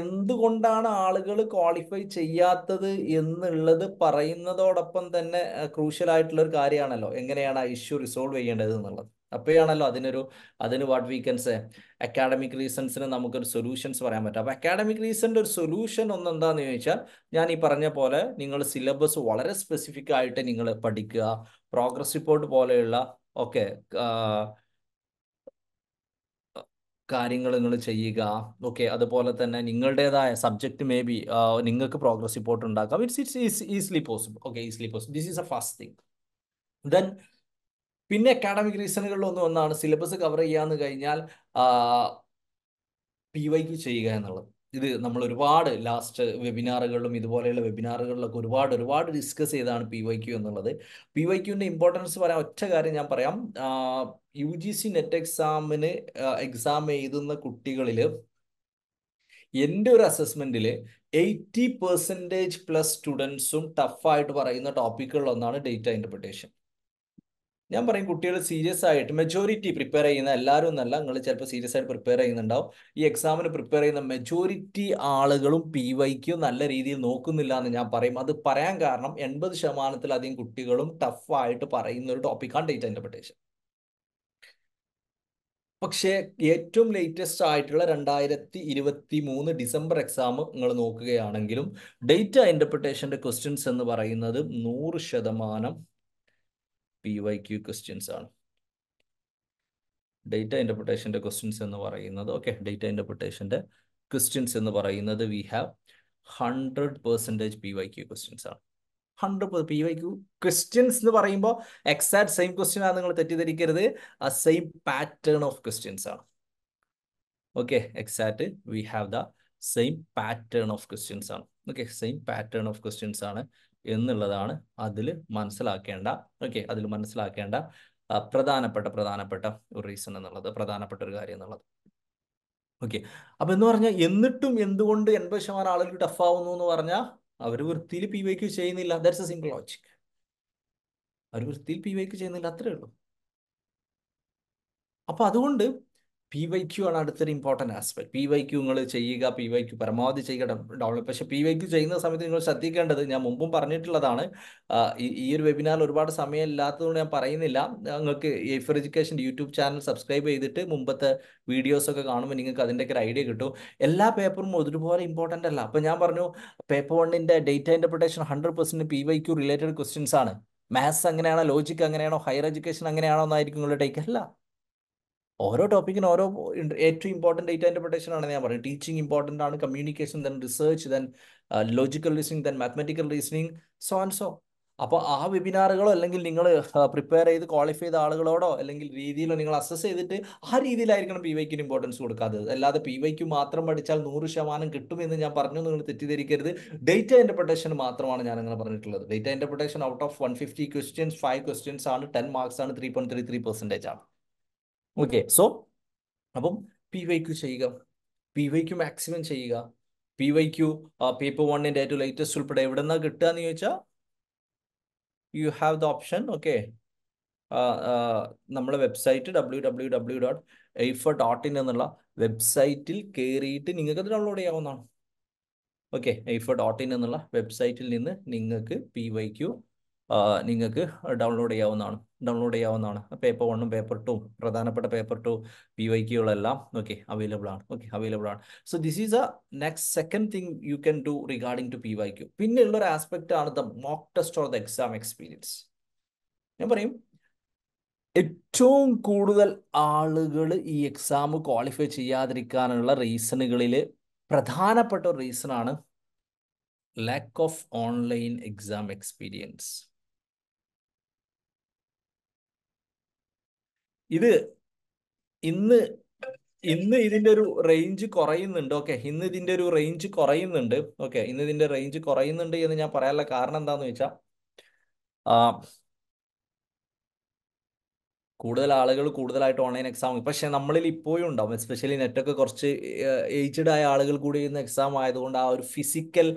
എന്തുകൊണ്ടാണ് ആളുകൾ ക്വാളിഫൈ ചെയ്യാത്തത് എന്നുള്ളത് പറയുന്നതോടൊപ്പം തന്നെ ക്രൂഷ്യൽ ആയിട്ടുള്ള ഒരു കാര്യമാണല്ലോ എങ്ങനെയാണ് ആ ഇഷ്യൂ റിസോൾവ് ചെയ്യേണ്ടത് എന്നുള്ളത് അപ്പോഴാണല്ലോ അതിനൊരു അതിന് what we can say academic റീസൺസിന് നമുക്കൊരു സൊല്യൂഷൻസ് പറയാൻ പറ്റും അപ്പോൾ അക്കാഡമിക് റീസണിൻ്റെ ഒരു സൊല്യൂഷൻ ഒന്ന് ചോദിച്ചാൽ ഞാൻ ഈ പറഞ്ഞ പോലെ നിങ്ങൾ സിലബസ് വളരെ സ്പെസിഫിക് ആയിട്ട് നിങ്ങൾ പഠിക്കുക പ്രോഗ്രസ് റിപ്പോർട്ട് പോലെയുള്ള ഓക്കെ കാര്യങ്ങൾ നിങ്ങൾ ചെയ്യുക ഓക്കെ അതുപോലെ തന്നെ നിങ്ങളുടേതായ സബ്ജക്റ്റ് മേ ബി നിങ്ങൾക്ക് പ്രോഗ്രസ് റിപ്പോർട്ട് ഉണ്ടാക്കാം it's it's easily possible okay easily possible this is a first thing then പിന്നെ അക്കാഡമിക് റീസണുകളിലൊന്നും ഒന്നാണ് സിലബസ് കവർ ചെയ്യാന്ന് കഴിഞ്ഞാൽ പി വൈക്ക് ചെയ്യുക എന്നുള്ളത് ഇത് നമ്മൾ ഒരുപാട് ലാസ്റ്റ് വെബിനാറുകളിലും ഇതുപോലെയുള്ള വെബിനാറുകളിലൊക്കെ ഒരുപാട് ഒരുപാട് ഡിസ്കസ് ചെയ്താണ് പി വൈ ക്യു എന്നുള്ളത് പി വൈ ക്യുവിൻ്റെ ഇമ്പോർട്ടൻസ് പറയാൻ ഒറ്റ കാര്യം ഞാൻ പറയാം യു ജി സി നെറ്റ് എക്സാമിന് എക്സാം എഴുതുന്ന കുട്ടികളിൽ എൻ്റെ ഒരു അസസ്മെൻറ്റിൽ എയ്റ്റി പെർസെൻറ്റേജ് പ്ലസ് സ്റ്റുഡൻസും ടഫായിട്ട് പറയുന്ന ടോപ്പിക്കുകളിലൊന്നാണ് ഡേറ്റ ഇൻ്റർപ്രിട്ടേഷൻ ഞാൻ പറയും കുട്ടികൾ സീരിയസ് ആയിട്ട് മെജോറിറ്റി പ്രിപ്പയർ ചെയ്യുന്ന എല്ലാവരും എന്നല്ല നിങ്ങൾ ചിലപ്പോൾ സീരിയസ് ആയിട്ട് പ്രിപ്പയർ ചെയ്യുന്നുണ്ടാവും ഈ എക്സാമിന് പ്രിപ്പയർ ചെയ്യുന്ന മെജോറിറ്റി ആളുകളും പി വൈക്കും നല്ല രീതിയിൽ നോക്കുന്നില്ല എന്ന് ഞാൻ പറയും അത് പറയാൻ കാരണം എൺപത് ശതമാനത്തിലധികം കുട്ടികളും ടഫായിട്ട് പറയുന്ന ഒരു ടോപ്പിക്കാണ് ഡേറ്റ ഇന്റർപ്രിട്ടേഷൻ പക്ഷേ ഏറ്റവും ലേറ്റസ്റ്റ് ആയിട്ടുള്ള രണ്ടായിരത്തി ഇരുപത്തി മൂന്ന് ഡിസംബർ എക്സാം നിങ്ങൾ നോക്കുകയാണെങ്കിലും ഡേറ്റ ഇന്റർപ്രിട്ടേഷൻ്റെ ക്വസ്റ്റ്യൻസ് എന്ന് പറയുന്നത് നൂറ് ശതമാനം പി വൈ ക്യു ക്വസ്റ്റ്യൻസ് ആണ് ഡേറ്റ ഇൻ്റർപ്രിട്ടേഷൻ്റെ ക്വസ്റ്റ്യൻസ് എന്ന് പറയുന്നത് ഓക്കെ ഡേറ്റ ഇൻ്റർപ്രിട്ടേഷൻ്റെ ക്വസ്റ്റ്യൻസ് എന്ന് പറയുന്നത് we have hundred percentage P Y Q questions ആണ് hundred P Y Q questions എന്ന് പറയുമ്പോൾ എക്സാക്ട് സെയിം ക്വസ്റ്റ്യൻ ആണ് നിങ്ങൾ തെറ്റിദ്ധരിക്കരുത് ആ സെയിം പാറ്റേൺ ഓഫ് ക്വസ്റ്റ്യൻസ് ആണ് okay exact we have the same pattern of questions ആണ് okay same pattern of questions ആണ് എന്നുള്ളതാണ് അതിൽ മനസ്സിലാക്കേണ്ട ഓക്കെ അതിൽ മനസ്സിലാക്കേണ്ട പ്രധാനപ്പെട്ട പ്രധാനപ്പെട്ട ഒരു റീസൺ എന്നുള്ളത് പ്രധാനപ്പെട്ട ഒരു കാര്യം എന്നുള്ളത് ഓക്കെ അപ്പൊ എന്ന് പറഞ്ഞാൽ എന്നിട്ടും എന്തുകൊണ്ട് എൺപത് ശതമാനം ആളുകൾ ടഫ് ആവുന്നു എന്ന് പറഞ്ഞാൽ അവർ വൃത്തിയിൽ പി വൈക്ക് ചെയ്യുന്നില്ല ദാറ്റ്സ് എ സിംഗിൾ ലോജിക് അവർ വൃത്തിയിൽ പി വൈക്ക് ചെയ്യുന്നില്ല അത്രേ ഉള്ളൂ അപ്പൊ അതുകൊണ്ട് പി വൈ ക്യു ആണ് അടുത്തൊരു important aspect P Y Q നിങ്ങൾ ചെയ്യുക പി വൈ ക്യു പരമാവധി ചെയ്യുക ഡൗൺലോഡ് പക്ഷെ പി വൈ ക്യു ചെയ്യുന്ന സമയത്ത് നിങ്ങൾ ശ്രദ്ധിക്കേണ്ടത് ഞാൻ മുമ്പും പറഞ്ഞിട്ടുള്ളതാണ് ഈ ഒരു വെബിനാറിൽ ഒരുപാട് സമയം ഇല്ലാത്തതുകൊണ്ട് ഞാൻ പറയുന്നില്ല നിങ്ങൾക്ക് Aifer education YouTube channel subscribe ചെയ്തിട്ട് മുമ്പത്തെ വീഡിയോസൊക്കെ കാണുമ്പോൾ നിങ്ങൾക്ക് അതിൻ്റെയൊക്കെ ഒരു ഐഡിയ കിട്ടും എല്ലാ പേപ്പറും ഒരുപോലെ ഇമ്പോർട്ടൻ്റ് അല്ല അപ്പോൾ ഞാൻ പറഞ്ഞു പേപ്പർ വണ്ണിൻ്റെ data interpretation hundred percent P Y Q related questions ആണ് മാത്സ് അങ്ങനെയാണോ ലോജിക് അങ്ങനെയാണോ ഹയർ എഡ്യൂക്കേഷൻ അങ്ങനെയാണോ എന്നായിരിക്കും നിങ്ങളുടെ ടേക്ക് അല്ല ഓരോ ടോപ്പിക്കിന് ഓരോ ഏറ്റവും ഇമ്പോർട്ടൻറ്റ് ഡേറ്റ ഇൻ്റർപ്രിട്ടേഷൻ ആണ് ഞാൻ പറയുന്നത് ടീച്ചിങ് ഇമ്പോർട്ടൻ്റ് ആണ് communication then research then logical reasoning then mathematical reasoning so and so അപ്പോൾ ആ വെബിനാറുകളോ അല്ലെങ്കിൽ നിങ്ങൾ പ്രിപ്പയർ uh, ചെയ്ത് ക്വാളിഫൈ ചെയ്ത ആളുകളോടോ അല്ലെങ്കിൽ രീതിയിലോ നിങ്ങൾ അസസ് ചെയ്തിട്ട് ആ രീതിയിലായിരിക്കണം പി വൈക്കിന് ഇമ്പോർട്ടൻസ് കൊടുക്കാത്തത് അല്ലാതെ പി വൈക്ക് മാത്രം പഠിച്ചാൽ നൂറ് ശതമാനം കിട്ടുമെന്ന് ഞാൻ പറഞ്ഞു നിങ്ങൾ തെറ്റിദ്ധരിക്കരുത് ഡേറ്റ ഇൻ്റർപ്രിട്ടേഷൻ മാത്രമാണ് ഞാൻ അങ്ങനെ പറഞ്ഞിട്ടുള്ളത് data interpretation out of one fifty questions five questions ആണ് ടെൻ മാർക്സ് ആണ് three point three three percentage ആണ് ഓക്കെ സോ അപ്പം പി വൈ ക്യു ചെയ്യുക പി വൈ ക്യു മാക്സിമം ചെയ്യുക പി വൈ ക്യു പേപ്പർ വണ്ണിൻ്റെ ഏറ്റവും ലേറ്റസ്റ്റ് ഉൾപ്പെടെ എവിടെ നിന്നാണ് കിട്ടുക എന്ന് ചോദിച്ചാൽ you have the option okay നമ്മളെ website W W W dot Aifer dot in എന്നുള്ള വെബ്സൈറ്റിൽ കയറിയിട്ട് നിങ്ങൾക്കത് ഡൗൺലോഡ് ചെയ്യാവുന്നതാണ് ഓക്കെ എയ്ഫ ഡോട്ട് ഇൻ എന്നുള്ള വെബ്സൈറ്റിൽ നിന്ന് നിങ്ങൾക്ക് പി വൈ ക്യു നിങ്ങൾക്ക് ഡൗൺലോഡ് ചെയ്യാവുന്നതാണ് ഡൗൺലോഡ് ചെയ്യാവുന്നതാണ് പേപ്പർ വണ്ണും പേപ്പർ ടൂ പ്രധാനപ്പെട്ട പേപ്പർ ടു പി വൈ ക്യൂകളെല്ലാം ഓക്കെ അവൈലബിൾ ആണ് ഓക്കെ അവൈലബിൾ ആണ് so this is a next second thing you can do regarding to P Y Q പിന്നെ ഉള്ള ഒരു ആസ്പെക്ട് ആണ് the mock test or the exam experience ഞാൻ പറയും ഏറ്റവും കൂടുതൽ ആളുകൾ ഈ എക്സാം ക്വാളിഫൈ ചെയ്യാതിരിക്കാനുള്ള റീസണുകളിൽ പ്രധാനപ്പെട്ട ഒരു റീസണാണ് lack of online exam experience ഇത് ഇന്ന് ഇന്ന് ഇതിന്റെ ഒരു റേഞ്ച് കുറയുന്നുണ്ട് ഓക്കെ ഇന്ന് ഇതിന്റെ ഒരു റേഞ്ച് കുറയുന്നുണ്ട് ഓക്കെ ഇന്ന് ഇതിന്റെ റേഞ്ച് കുറയുന്നുണ്ട് എന്ന് ഞാൻ പറയാനുള്ള കാരണം എന്താന്ന് വെച്ചാ കൂടുതൽ ആളുകൾ കൂടുതലായിട്ട് ഓൺലൈൻ എക്സാം പക്ഷെ നമ്മളിൽ ഇപ്പോഴും ഉണ്ടാവും എസ്പെഷ്യലി നെറ്റൊക്കെ കുറച്ച് ഏജ്ഡ് ആയ ആളുകൾ കൂടി എക്സാം ആയതുകൊണ്ട് ആ ഒരു ഫിസിക്കൽ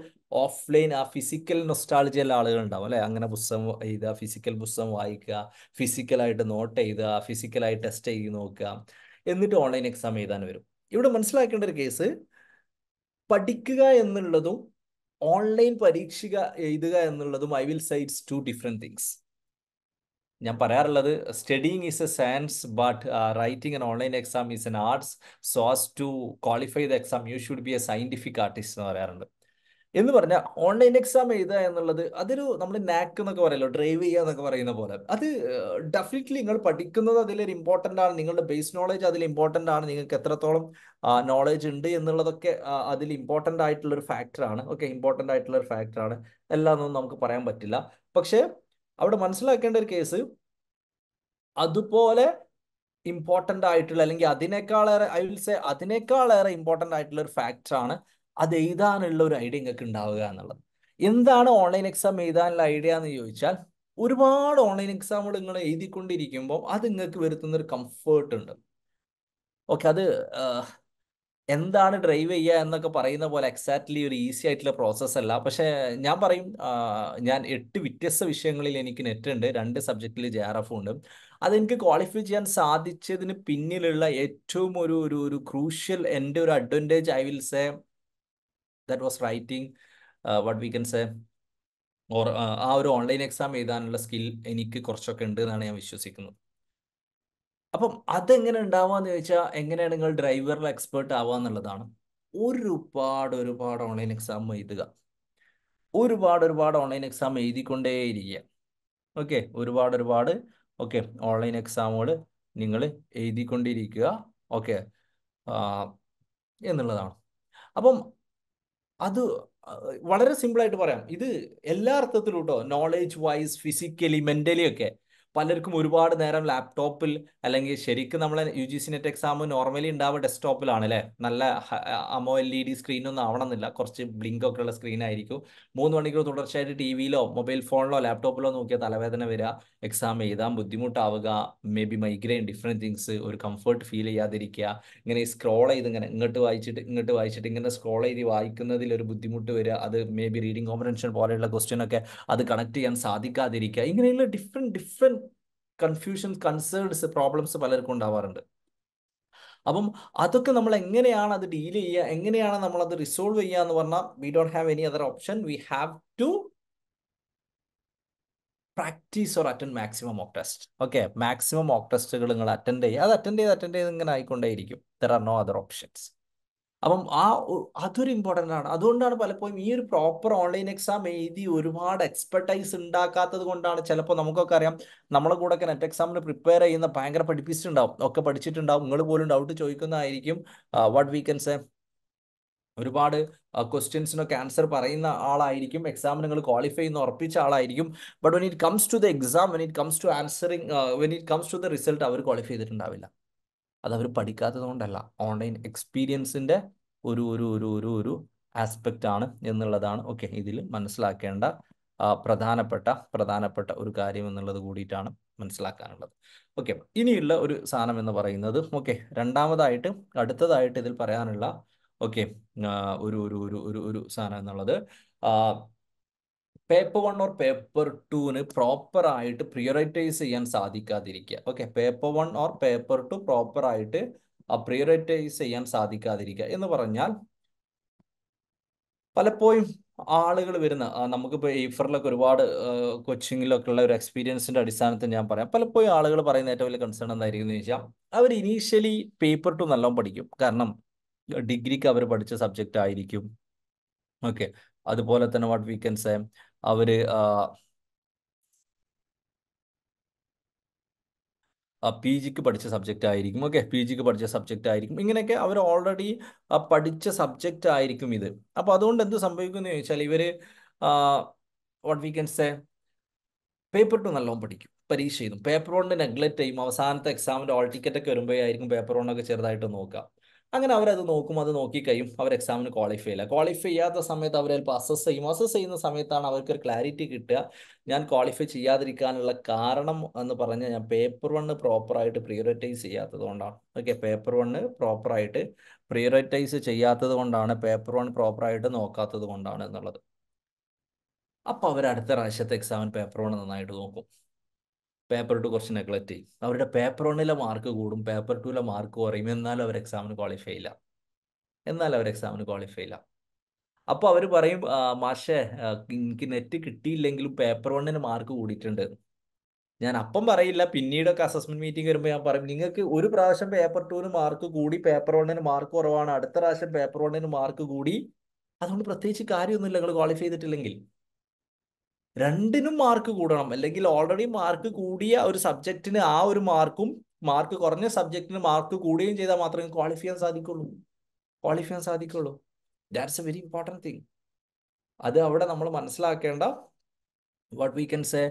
ഓഫ്ലൈൻ ആ ഫിസിക്കൽ നൊസ്റ്റാളജിയുള്ള ആളുകൾ ഉണ്ടാവും അല്ലെ അങ്ങനെ പുസ്തകം എഴുതുക ഫിസിക്കൽ പുസ്തകം വായിക്കുക ഫിസിക്കലായിട്ട് നോട്ട് എഴുതുക ഫിസിക്കലായി ടെസ്റ്റ് ചെയ്ത് നോക്കുക എന്നിട്ട് ഓൺലൈൻ എക്സാം എഴുതാൻ വരും ഇവിടെ മനസ്സിലാക്കേണ്ട ഒരു കേസ് പഠിക്കുക എന്നുള്ളതും ഓൺലൈൻ പരീക്ഷിക എഴുതുക എന്നുള്ളതും I will sides two different things ഞാൻ പറയാറുള്ളത് studying is a science but writing and online exam is an arts so to qualify the exam you should be a scientific artist എന്ന് പറയാറുണ്ട് എന്ന് പറഞ്ഞാൽ ഓൺലൈൻ എക്സാം എഴുതുക എന്നുള്ളത് അതൊരു നമ്മൾ നാക്ക് എന്നൊക്കെ പറയല്ലോ ഡ്രൈവ് ചെയ്യുക എന്നൊക്കെ പറയുന്ന പോലെ അത് ഡെഫിനറ്റ്ലി നിങ്ങൾ പഠിക്കുന്നത് അതിലൊരു ഇമ്പോർട്ടൻ്റ് ആണ് നിങ്ങളുടെ ബേസ് നോളജ് അതിൽ ഇമ്പോർട്ടൻ്റ് ആണ് നിങ്ങൾക്ക് എത്രത്തോളം നോളജ് ഉണ്ട് എന്നുള്ളതൊക്കെ അതിൽ ഇമ്പോർട്ടൻ്റ് ആയിട്ടുള്ള ഒരു ഫാക്ടറാണ് ഓക്കെ ഇമ്പോർട്ടൻ്റ് ആയിട്ടുള്ള ഒരു ഫാക്ടറാണ് ഒന്നും നമുക്ക് പറയാൻ പറ്റില്ല പക്ഷേ അവിടെ മനസ്സിലാക്കേണ്ട ഒരു കേസ് അതുപോലെ ഇമ്പോർട്ടൻ്റ് ആയിട്ടുള്ള അല്ലെങ്കിൽ അതിനേക്കാളേറെ ഐ വിൽ സേ അതിനേക്കാളേറെ ഇമ്പോർട്ടൻ്റ് ആയിട്ടുള്ള ഒരു ഫാക്ടറാണ് അത് എഴുതാനുള്ള ഒരു ഐഡിയ നിങ്ങൾക്ക് ഉണ്ടാവുക എന്നുള്ളത് എന്താണ് ഓൺലൈൻ എക്സാം എഴുതാനുള്ള ഐഡിയ എന്ന് ചോദിച്ചാൽ ഒരുപാട് ഓൺലൈൻ എക്സാമുകൾ നിങ്ങൾ എഴുതിക്കൊണ്ടിരിക്കുമ്പോൾ അത് നിങ്ങൾക്ക് വരുത്തുന്ന ഒരു കംഫേർട്ട് ഉണ്ട് ഓക്കെ അത് എന്താണ് ഡ്രൈവ് ചെയ്യുക എന്നൊക്കെ പറയുന്ന പോലെ എക്സാക്ട്ലി ഒരു ഈസി ആയിട്ടുള്ള പ്രോസസ്സ് അല്ല പക്ഷേ ഞാൻ പറയും ഞാൻ എട്ട് വ്യത്യസ്ത വിഷയങ്ങളിൽ എനിക്ക് നെറ്റ് ഉണ്ട് രണ്ട് സബ്ജക്റ്റിൽ ജെ ആർ എഫും ഉണ്ട് അതെനിക്ക് ക്വാളിഫൈ ചെയ്യാൻ സാധിച്ചതിന് പിന്നിലുള്ള ഏറ്റവും ഒരു ഒരു ഒരു ക്രൂഷ്യൽ എൻ്റെ ഒരു advantage I will say that was writing what we can say or ആ ഒരു ഓൺലൈൻ എക്സാം എഴുതാനുള്ള സ്കിൽ എനിക്ക് കുറച്ചൊക്കെ ഉണ്ട് എന്നാണ് ഞാൻ വിശ്വസിക്കുന്നത് അപ്പം അതെങ്ങനെ ഉണ്ടാവാന്ന് ചോദിച്ചാൽ എങ്ങനെയാണ് നിങ്ങൾ ഡ്രൈവറിൽ എക്സ്പേർട്ട് ആവുക എന്നുള്ളതാണ് ഒരുപാട് ഒരുപാട് ഓൺലൈൻ എക്സാം എഴുതുക ഒരുപാട് ഒരുപാട് ഓൺലൈൻ എക്സാം എഴുതിക്കൊണ്ടേയിരിക്കുക ഓക്കെ ഒരുപാട് ഒരുപാട് ഓക്കെ ഓൺലൈൻ എക്സാമുകൾ നിങ്ങൾ എഴുതിക്കൊണ്ടിരിക്കുക ഓക്കെ എന്നുള്ളതാണ് അപ്പം അത് വളരെ സിമ്പിളായിട്ട് പറയാം ഇത് എല്ലാ അർത്ഥത്തിലും കേട്ടോ നോളേജ് വൈസ് ഫിസിക്കലി മെന്റലി ഒക്കെ പലർക്കും ഒരുപാട് നേരം ലാപ്ടോപ്പിൽ അല്ലെങ്കിൽ ശരിക്കും നമ്മളെ U G C NET exam normally ഉണ്ടാവുക ഡെസ്ക്ടോപ്പിലാണ് അല്ലേ നല്ല അമോ എൽ ഇ ഡി സ്ക്രീനൊന്നും ആവണമെന്നില്ല കുറച്ച് ബ്ലിങ്ക് ഒക്കെ ഉള്ള സ്ക്രീൻ ആയിരിക്കും മൂന്ന് മണിക്കൂർ തുടർച്ചയായിട്ട് ടി വിയിലോ മൊബൈൽ ഫോണിലോ ലാപ്ടോപ്പിലോ നോക്കിയാൽ തലവേദന വരിക എക്സാം എഴുതാൻ ബുദ്ധിമുട്ടാവുക maybe migraine different things ഒരു കംഫർട്ട് ഫീൽ ചെയ്യാതിരിക്കുക ഇങ്ങനെ സ്ക്രോൾ ചെയ്ത് ഇങ്ങനെ ഇങ്ങോട്ട് വായിച്ചിട്ട് ഇങ്ങോട്ട് വായിച്ചിട്ട് ഇങ്ങനെ സ്ക്രോൾ ചെയ്ത് വായിക്കുന്നതിൽ ഒരു ബുദ്ധിമുട്ട് വരിക അത് മേ ബി റീഡിംഗ് കോമ്പറൻഷൻ പോലെയുള്ള ക്വസ്റ്റ്യൻ ഒക്കെ അത് കണക്ട് ചെയ്യാൻ സാധിക്കാതിരിക്കുക ഇങ്ങനെയുള്ള different different confusion concerns problems പലർക്കും ഉണ്ടാവാറുണ്ട് അപ്പം അതൊക്കെ നമ്മൾ എങ്ങനെയാണ് അത് ഡീൽ ചെയ്യുക എങ്ങനെയാണ് നമ്മൾ അത് റിസോൾവ് ചെയ്യുക എന്ന് പറഞ്ഞാൽ we don't have any other option we have to practice or attend maximum mock test okay maximum mock ടെസ്റ്റുകൾ നിങ്ങൾ അറ്റൻഡ് ചെയ്യുക അത് അറ്റൻഡ് ചെയ്ത് അറ്റൻഡ് ചെയ്ത് ഇങ്ങനെ ആയിക്കൊണ്ടേയിരിക്കും there are no other options അപ്പം ആ അതൊരു ഇമ്പോർട്ടൻ്റ് ആണ് അതുകൊണ്ടാണ് പലപ്പോഴും ഈ ഒരു പ്രോപ്പർ ഓൺലൈൻ എക്സാം എഴുതി ഒരുപാട് എക്സ്പെർട്ടൈസ് ഉണ്ടാക്കാത്തത് കൊണ്ടാണ് ചിലപ്പോൾ നമുക്കൊക്കെ അറിയാം നമ്മളെ കൂടെയൊക്കെ നെറ്റ് എക്സാമിന് പ്രിപ്പയർ ചെയ്യുന്ന ഭയങ്കര പഠിപ്പിച്ചിട്ടുണ്ടാവും ഒക്കെ പഠിച്ചിട്ടുണ്ടാവും നിങ്ങൾ പോലും ഡൗട്ട് ചോദിക്കുന്നതായിരിക്കും വാട്ട് വീ സേ ഒരുപാട് ക്വസ്റ്റ്യൻസിനൊക്കെ ആൻസർ പറയുന്ന ആളായിരിക്കും എക്സാമിന് നിങ്ങൾ ക്വാളിഫൈ ചെയ്യുന്ന ഉറപ്പിച്ച ആളായിരിക്കും but when it comes to the exam when it comes to answering when it comes to the result അവർ ക്വാളിഫൈ ചെയ്തിട്ടുണ്ടാവില്ല അതവർ പഠിക്കാത്തത് കൊണ്ടല്ല ഓൺലൈൻ എക്സ്പീരിയൻസിൻ്റെ ഒരു ഒരു ഒരു ഒരു ഒരു ആസ്പെക്റ്റ് ആണ് എന്നുള്ളതാണ് ഓക്കെ ഇതിൽ മനസ്സിലാക്കേണ്ട പ്രധാനപ്പെട്ട പ്രധാനപ്പെട്ട ഒരു കാര്യം എന്നുള്ളത് കൂടിയിട്ടാണ് മനസ്സിലാക്കാനുള്ളത് ഓക്കെ ഇനിയുള്ള ഒരു സാധനം എന്ന് പറയുന്നത് ഓക്കെ രണ്ടാമതായിട്ട് അടുത്തതായിട്ട് ഇതിൽ പറയാനുള്ള ഓക്കെ ഒരു ഒരു ഒരു ഒരു ഒരു സാധനം എന്നുള്ളത് പേപ്പർ വൺ ഓർ പേപ്പർ ടുവിന് പ്രോപ്പർ ആയിട്ട് പ്രിയോറിറ്റൈസ് ചെയ്യാൻ സാധിക്കാതിരിക്കുക okay paper one or paper two proper ആയിട്ട് പ്രിയോറിറ്റൈസ് ചെയ്യാൻ സാധിക്കാതിരിക്കുക എന്ന് പറഞ്ഞാൽ പലപ്പോഴും ആളുകൾ വരുന്ന നമുക്കിപ്പോൾ ഈഫറിലൊക്കെ ഒരുപാട് കൊച്ചിങ്ങിലൊക്കെ ഉള്ള ഒരു എക്സ്പീരിയൻസിന്റെ അടിസ്ഥാനത്തിൽ ഞാൻ പറയാം പലപ്പോഴും ആളുകൾ പറയുന്ന ഏറ്റവും വലിയ കൺസേൺ എന്തായിരിക്കും എന്ന് ചോദിച്ചാൽ അവർ ഇനീഷ്യലി പേപ്പർ ടു നല്ലോണം പഠിക്കും കാരണം ഡിഗ്രിക്ക് അവർ പഠിച്ച സബ്ജക്റ്റ് ആയിരിക്കും ഓക്കെ അതുപോലെ തന്നെ വാട്ട് വി കൻ സേ അവര് പി ജിക്ക് പഠിച്ച സബ്ജക്റ്റ് ആയിരിക്കും ഓക്കെ പി ജിക്ക് പഠിച്ച സബ്ജക്റ്റ് ആയിരിക്കും ഇങ്ങനെയൊക്കെ അവർ ഓൾറെഡി പഠിച്ച സബ്ജക്റ്റ് ആയിരിക്കും ഇത് അപ്പോൾ അതുകൊണ്ട് എന്ത് സംഭവിക്കുമെന്ന് ചോദിച്ചാൽ ഇവര് what we can say paper two നല്ലോണം പഠിക്കും പരീക്ഷ ചെയ്തു പേപ്പർ വണ്ണിന് നെഗ്ലക്റ്റ് ചെയ്യും അവസാനത്തെ എക്സാമിന്റെ ഓൾ ടിക്കറ്റ് ഒക്കെ വരുമ്പോഴായിരിക്കും പേപ്പർ വണ്ണൊക്കെ ചെറുതായിട്ട് നോക്കുക അങ്ങനെ അവരത് നോക്കും അത് നോക്കിക്കഴിയും അവർ എക്സാമിന് ക്വാളിഫൈ ചെയ്യില്ല ക്വാളിഫൈ ചെയ്യാത്ത സമയത്ത് അവർ ചിലപ്പോൾ അസസ് ചെയ്യും അസസ് ചെയ്യുന്ന സമയത്താണ് അവർക്ക് ഒരു ക്ലാരിറ്റി കിട്ടുക ഞാൻ ക്വാളിഫൈ ചെയ്യാതിരിക്കാനുള്ള കാരണം എന്ന് പറഞ്ഞാൽ ഞാൻ പേപ്പർ വണ്ണ് പ്രോപ്പറായിട്ട് പ്രിയോറിറ്റൈസ് ചെയ്യാത്തത് കൊണ്ടാണ് ഓക്കെ പേപ്പർ വണ്ണ് പ്രോപ്പറായിട്ട് പ്രിയോറിറ്റൈസ് ചെയ്യാത്തത് കൊണ്ടാണ് പേപ്പർ വൺ പ്രോപ്പറായിട്ട് നോക്കാത്തത് കൊണ്ടാണ് എന്നുള്ളത് അപ്പോൾ അവർ അടുത്ത പ്രാവശ്യത്തെ എക്സാമിന് പേപ്പർ വൺ നന്നായിട്ട് നോക്കും പേപ്പർ ടു കുറച്ച് നെഗ്ലക്റ്റ് ചെയ്യും അവരുടെ പേപ്പർ വണ്ണിലെ മാർക്ക് കൂടും പേപ്പർ ടുവിലെ മാർക്ക് കുറയും എന്നാൽ അവർ എക്സാമിന് ക്വാളിഫൈ ഇല്ല എന്നാൽ അവർ എക്സാമിന് ക്വാളിഫൈ ഇല്ല അപ്പോൾ അവർ പറയും മാഷേ എനിക്ക് നെറ്റ് കിട്ടിയില്ലെങ്കിലും പേപ്പർ വണ്ണിന് മാർക്ക് കൂടിയിട്ടുണ്ട് ഞാൻ അപ്പം പറയില്ല പിന്നീടൊക്കെ അസസ്മെന്റ് മീറ്റിംഗ് വരുമ്പോൾ ഞാൻ പറയും നിങ്ങൾക്ക് ഒരു പ്രാവശ്യം പേപ്പർ ടുവിന് മാർക്ക് കൂടി പേപ്പർ വണ്ണിന് മാർക്ക് കുറവാണ് അടുത്ത പ്രാവശ്യം പേപ്പർ വണ്ണിന് മാർക്ക് കൂടി അതുകൊണ്ട് പ്രത്യേകിച്ച് കാര്യമൊന്നുമില്ല നിങ്ങൾ ക്വാളിഫൈ ചെയ്തിട്ടില്ലെങ്കിൽ രണ്ടിനും മാർക്ക് കൂടണം അല്ലെങ്കിൽ ഓൾറെഡി മാർക്ക് കൂടിയ ഒരു സബ്ജക്റ്റിന് ആ ഒരു മാർക്കും മാർക്ക് കുറഞ്ഞ സബ്ജക്റ്റിന് മാർക്ക് കൂടുകയും ചെയ്താൽ മാത്രമേ ക്വാളിഫൈ ചെയ്യാൻ സാധിക്കുള്ളൂ ക്വാളിഫൈ ചെയ്യാൻ സാധിക്കുള്ളൂ that's a very important thing അത് അവിടെ നമ്മൾ മനസ്സിലാക്കേണ്ട വാട്ട് വി കൻ സേ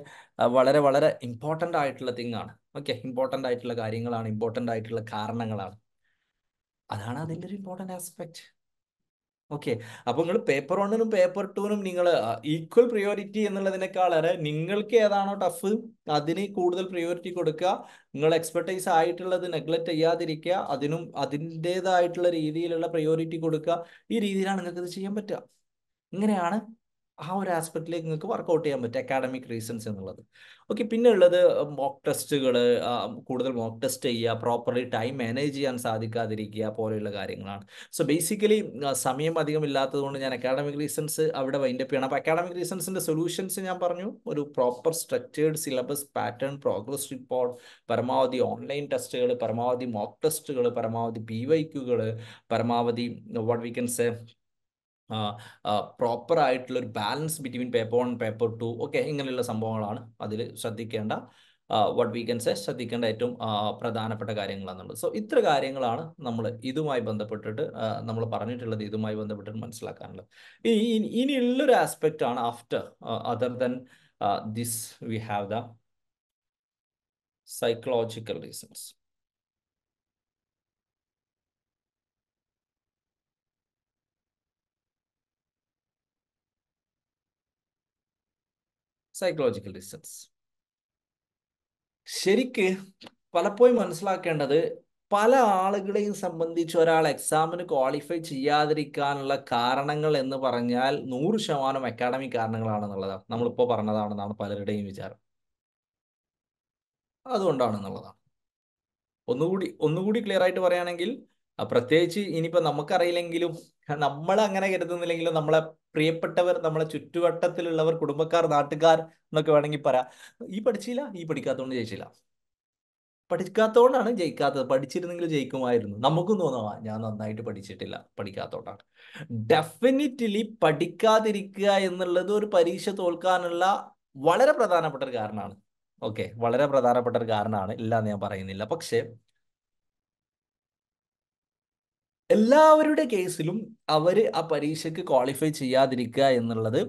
വളരെ വളരെ ഇമ്പോർട്ടൻ്റ് ആയിട്ടുള്ള തിങ് ആണ് ഓക്കെ ഇമ്പോർട്ടൻ്റ് ആയിട്ടുള്ള കാര്യങ്ങളാണ് ഇമ്പോർട്ടൻ്റ് ആയിട്ടുള്ള കാരണങ്ങളാണ് അതാണ് അതിൻ്റെ ഒരു ഇമ്പോർട്ടൻ്റ് ആസ്പെക്റ്റ് ഓക്കെ അപ്പോൾ നിങ്ങൾ പേപ്പർ വണ്ണിനും പേപ്പർ ടൂനും നിങ്ങൾ ഈക്വൽ പ്രിയോറിറ്റി എന്നുള്ളതിനേക്കാളേറെ നിങ്ങൾക്ക് ഏതാണോ ടഫ് അതിന് കൂടുതൽ പ്രിയോറിറ്റി കൊടുക്കുക നിങ്ങൾ എക്സ്പെർട്ടൈസ് ആയിട്ടുള്ളത് നെഗ്ലക്റ്റ് ചെയ്യാതിരിക്കുക അതിനും അതിൻ്റെതായിട്ടുള്ള രീതിയിലുള്ള പ്രയോറിറ്റി കൊടുക്കുക ഈ രീതിയിലാണ് നിങ്ങൾക്ക് ഇത് ചെയ്യാൻ പറ്റുക ഇങ്ങനെയാണ് ആ ഒരു ആസ്പെക്റ്റിലേക്ക് നിങ്ങൾക്ക് വർക്കൗട്ട് ചെയ്യാൻ പറ്റും അക്കാഡമിക് റീസൺസ് എന്നുള്ളത് ഓക്കെ പിന്നെ ഉള്ളത് മോക്ക് ടെസ്റ്റുകൾ കൂടുതൽ മോക്ക് ടെസ്റ്റ് ചെയ്യുക പ്രോപ്പർലി ടൈം മാനേജ് ചെയ്യാൻ സാധിക്കാതിരിക്കുക പോലെയുള്ള കാര്യങ്ങളാണ് സോ ബേസിക്കലി സമയം അധികം ഇല്ലാത്തതുകൊണ്ട് ഞാൻ അക്കാഡമിക് റീസൺസ് അവിടെ വൈൻഡപ്പ് ചെയ്യണം അപ്പോൾ അക്കാഡമിക് റീസൺസിൻ്റെ സൊല്യൂഷൻസ് ഞാൻ പറഞ്ഞു ഒരു proper structured syllabus pattern progress report പരമാവധി ഓൺലൈൻ ടെസ്റ്റുകൾ പരമാവധി മോക്ക് ടെസ്റ്റുകൾ പരമാവധി പി വൈക്കുകൾ പരമാവധി what we can say proper ആയിട്ടുള്ള ഒരു balance between paper one paper two ഒക്കെ ഇങ്ങനെയുള്ള സംഭവങ്ങളാണ് അതിൽ ശ്രദ്ധിക്കേണ്ട വട്ട് വി കൻ സെ ശ്രദ്ധിക്കേണ്ട ഏറ്റവും പ്രധാനപ്പെട്ട കാര്യങ്ങളാണെന്നുള്ളത് സോ ഇത്ര കാര്യങ്ങളാണ് നമ്മൾ ഇതുമായി ബന്ധപ്പെട്ടിട്ട് നമ്മൾ പറഞ്ഞിട്ടുള്ളത് ഇതുമായി ബന്ധപ്പെട്ടിട്ട് മനസ്സിലാക്കാനുള്ളത് ഇനിയുള്ളൊരു ആസ്പെക്റ്റ് ആണ് after other than this we have the psychological reasons psychological reasons ശരിക്ക് പലപ്പോഴും മനസ്സിലാക്കേണ്ടത് പല ആളുകളെയും സംബന്ധിച്ച് ഒരാൾ എക്സാമിന് ക്വാളിഫൈ ചെയ്യാതിരിക്കാനുള്ള കാരണങ്ങൾ എന്ന് പറഞ്ഞാൽ നൂറ് ശതമാനം അക്കാഡമിക് കാരണങ്ങളാണെന്നുള്ളതാണ് നമ്മളിപ്പോൾ പറഞ്ഞതാണെന്നാണ് പലരുടെയും വിചാരം അതുകൊണ്ടാണെന്നുള്ളതാണ് ഒന്നുകൂടി ഒന്നുകൂടി ക്ലിയർ ആയിട്ട് പറയുകയാണെങ്കിൽ പ്രത്യേകിച്ച് ഇനിയിപ്പോ നമുക്കറിയില്ലെങ്കിലും നമ്മൾ അങ്ങനെ കരുതുന്നില്ലെങ്കിലും നമ്മളെ പ്രിയപ്പെട്ടവർ നമ്മളെ ചുറ്റുവട്ടത്തിലുള്ളവർ കുടുംബക്കാർ നാട്ടുകാർ എന്നൊക്കെ വേണമെങ്കിൽ പറയാം ഈ പഠിച്ചില്ല ഈ പഠിക്കാത്തതുകൊണ്ട് ജയിച്ചില്ല പഠിക്കാത്തതുകൊണ്ടാണ് ജയിക്കാത്തത് പഠിച്ചിരുന്നെങ്കിൽ ജയിക്കുമായിരുന്നു നമുക്കും തോന്നാം ഞാൻ നന്നായിട്ട് പഠിച്ചിട്ടില്ല പഠിക്കാത്തതുകൊണ്ടാണ് ഡെഫിനറ്റ്ലി പഠിക്കാതിരിക്കുക എന്നുള്ളത് ഒരു പരീക്ഷ തോൽക്കാനുള്ള വളരെ പ്രധാനപ്പെട്ട ഒരു കാരണമാണ് ഓക്കെ വളരെ പ്രധാനപ്പെട്ട ഒരു കാരണമാണ് ഇല്ല എന്ന് ഞാൻ പറയുന്നില്ല പക്ഷേ എല്ലാവരുടെ കേസിലും അവർ ആ പരീക്ഷയ്ക്ക് ക്വാളിഫൈ ചെയ്യാതിരിക്കുക എന്നുള്ളത്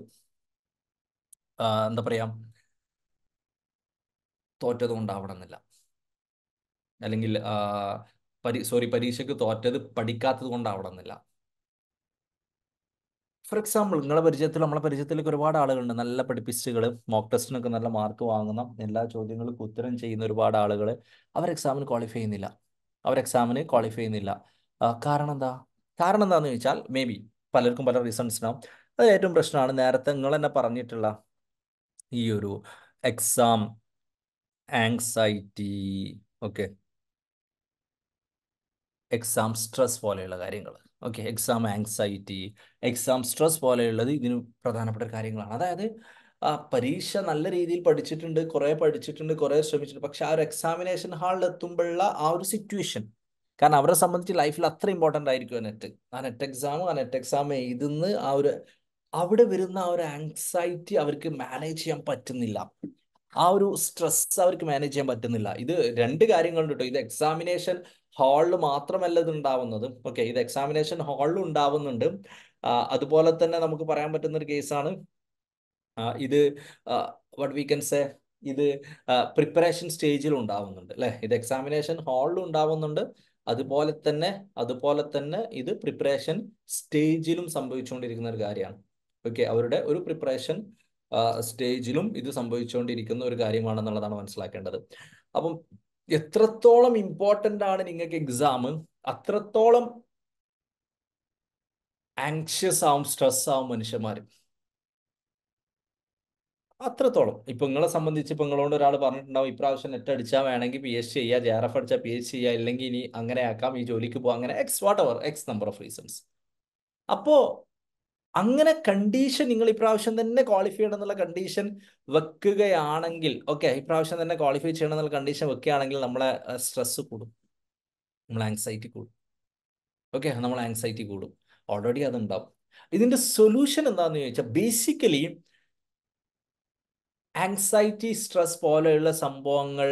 എന്താ പറയാ തോറ്റത് കൊണ്ടാവണമെന്നില്ല അല്ലെങ്കിൽ പരി സോറി പരീക്ഷയ്ക്ക് തോറ്റത് പഠിക്കാത്തത് കൊണ്ടാവണമെന്നില്ല ഫോർ എക്സാമ്പിൾ നിങ്ങളുടെ പരിചയത്തിൽ നമ്മളെ പരിചയത്തിലേക്ക് ഒരുപാട് ആളുകളുണ്ട് നല്ല പഠിപ്പിസ്റ്റുകൾ മോക്ക് ടെസ്റ്റിനൊക്കെ നല്ല മാർക്ക് വാങ്ങുന്ന എല്ലാ ചോദ്യങ്ങൾക്കും ഉത്തരം ചെയ്യുന്ന ഒരുപാട് ആളുകൾ അവർ എക്സാമിന് ക്വാളിഫൈ ചെയ്യുന്നില്ല അവർ എക്സാമിന് ക്വാളിഫൈ ചെയ്യുന്നില്ല കാരണം എന്താ കാരണം എന്താന്ന് ചോദിച്ചാൽ മേ ബി പലർക്കും പല റീസൺസ് ഉണ്ടാവും അത് ഏറ്റവും പ്രശ്നമാണ് നേരത്തെ നിങ്ങൾ തന്നെ പറഞ്ഞിട്ടുള്ള ഈ ഒരു exam anxiety okay exam stress പോലെയുള്ള കാര്യങ്ങൾ okay exam anxiety exam stress പോലെയുള്ളത് ഇതിന് പ്രധാനപ്പെട്ട കാര്യങ്ങളാണ് അതായത് ആ പരീക്ഷ നല്ല രീതിയിൽ പഠിച്ചിട്ടുണ്ട് കുറേ പഠിച്ചിട്ടുണ്ട് കുറേ ശ്രമിച്ചിട്ടുണ്ട് പക്ഷെ ആ ഒരു എക്സാമിനേഷൻ ഹാളിൽ എത്തുമ്പോഴുള്ള ആ ഒരു സിറ്റുവേഷൻ കാരണം അവരെ സംബന്ധിച്ച് ലൈഫിൽ അത്ര ഇമ്പോർട്ടൻ്റ് ആയിരിക്കും ആ നെറ്റ് ആ നെറ്റ് എക്സാം ആ നെറ്റ് എക്സാം എഴുതുന്ന ആ ഒരു അവിടെ വരുന്ന ആ ഒരു ആങ്സൈറ്റി അവർക്ക് മാനേജ് ചെയ്യാൻ പറ്റുന്നില്ല ആ ഒരു സ്ട്രെസ് അവർക്ക് മാനേജ് ചെയ്യാൻ പറ്റുന്നില്ല ഇത് രണ്ട് കാര്യങ്ങളുണ്ട് കേട്ടോ ഇത് എക്സാമിനേഷൻ ഹാളിൽ മാത്രമല്ല ഇത് ഉണ്ടാവുന്നത് ഓക്കെ ഇത് എക്സാമിനേഷൻ ഹാളിൽ ഉണ്ടാവുന്നുണ്ട് അതുപോലെ തന്നെ നമുക്ക് പറയാൻ പറ്റുന്ന ഒരു കേസാണ് ഇത് വട്ട് വി കൻ സേ ഇത് പ്രിപ്പറേഷൻ സ്റ്റേജിൽ ഉണ്ടാവുന്നുണ്ട് അല്ലേ ഇത് എക്സാമിനേഷൻ ഹാളിൽ ഉണ്ടാവുന്നുണ്ട് അതുപോലെ തന്നെ അതുപോലെ തന്നെ ഇത് പ്രിപ്പറേഷൻ സ്റ്റേജിലും സംഭവിച്ചുകൊണ്ടിരിക്കുന്ന ഒരു കാര്യമാണ് ഓക്കെ അവരുടെ ഒരു പ്രിപ്പറേഷൻ സ്റ്റേജിലും ഇത് സംഭവിച്ചുകൊണ്ടിരിക്കുന്ന ഒരു കാര്യമാണെന്നുള്ളതാണ് മനസ്സിലാക്കേണ്ടത് അപ്പം എത്രത്തോളം ഇമ്പോർട്ടൻ്റ് ആണ് നിങ്ങൾക്ക് എക്സാം അത്രത്തോളം ആങ്ഷ്യസ് ആവും സ്ട്രെസ് ആവും മനുഷ്യന്മാർ അത്രത്തോളം ഇപ്പൊ നിങ്ങളെ സംബന്ധിച്ച് ഇപ്പൊ നിങ്ങളോട് ഒരാൾ പറഞ്ഞിട്ടുണ്ടാവും ഇപ്രാവശ്യം നെറ്റ് അടിച്ചാൽ വേണമെങ്കിൽ പി എച്ച് ചെയ്യുക ജെ ആർ എഫ് അടിച്ചാൽ പി എച്ച് ചെയ്യുക ഇല്ലെങ്കിൽ ഇനി അങ്ങനെ ആക്കാം ഈ ജോലിക്ക് പോകാം അങ്ങനെ എക്സ് വാട്ട് അവർ എക്സ് നമ്പർ ഓഫ് റീസൺസ് അപ്പോ അങ്ങനെ കണ്ടീഷൻ നിങ്ങൾ ഇപ്രാവശ്യം തന്നെ ക്വാളിഫൈ ചെയ്യണം എന്നുള്ള കണ്ടീഷൻ വെക്കുകയാണെങ്കിൽ ഓക്കെ ഇപ്രാവശ്യം തന്നെ ക്വാളിഫൈ ചെയ്യണം എന്നുള്ള കണ്ടീഷൻ വെക്കുകയാണെങ്കിൽ നമ്മളെ സ്ട്രെസ് കൂടും നമ്മൾ ആങ്സൈറ്റി കൂടും ഓക്കെ നമ്മൾ ആങ്സൈറ്റി കൂടും ഓൾറെഡി അതുണ്ടാവും ഇതിന്റെ സൊല്യൂഷൻ എന്താണെന്ന് ചോദിച്ചാൽ ബേസിക്കലി ആങ്സൈറ്റി സ്ട്രെസ് പോലെയുള്ള സംഭവങ്ങൾ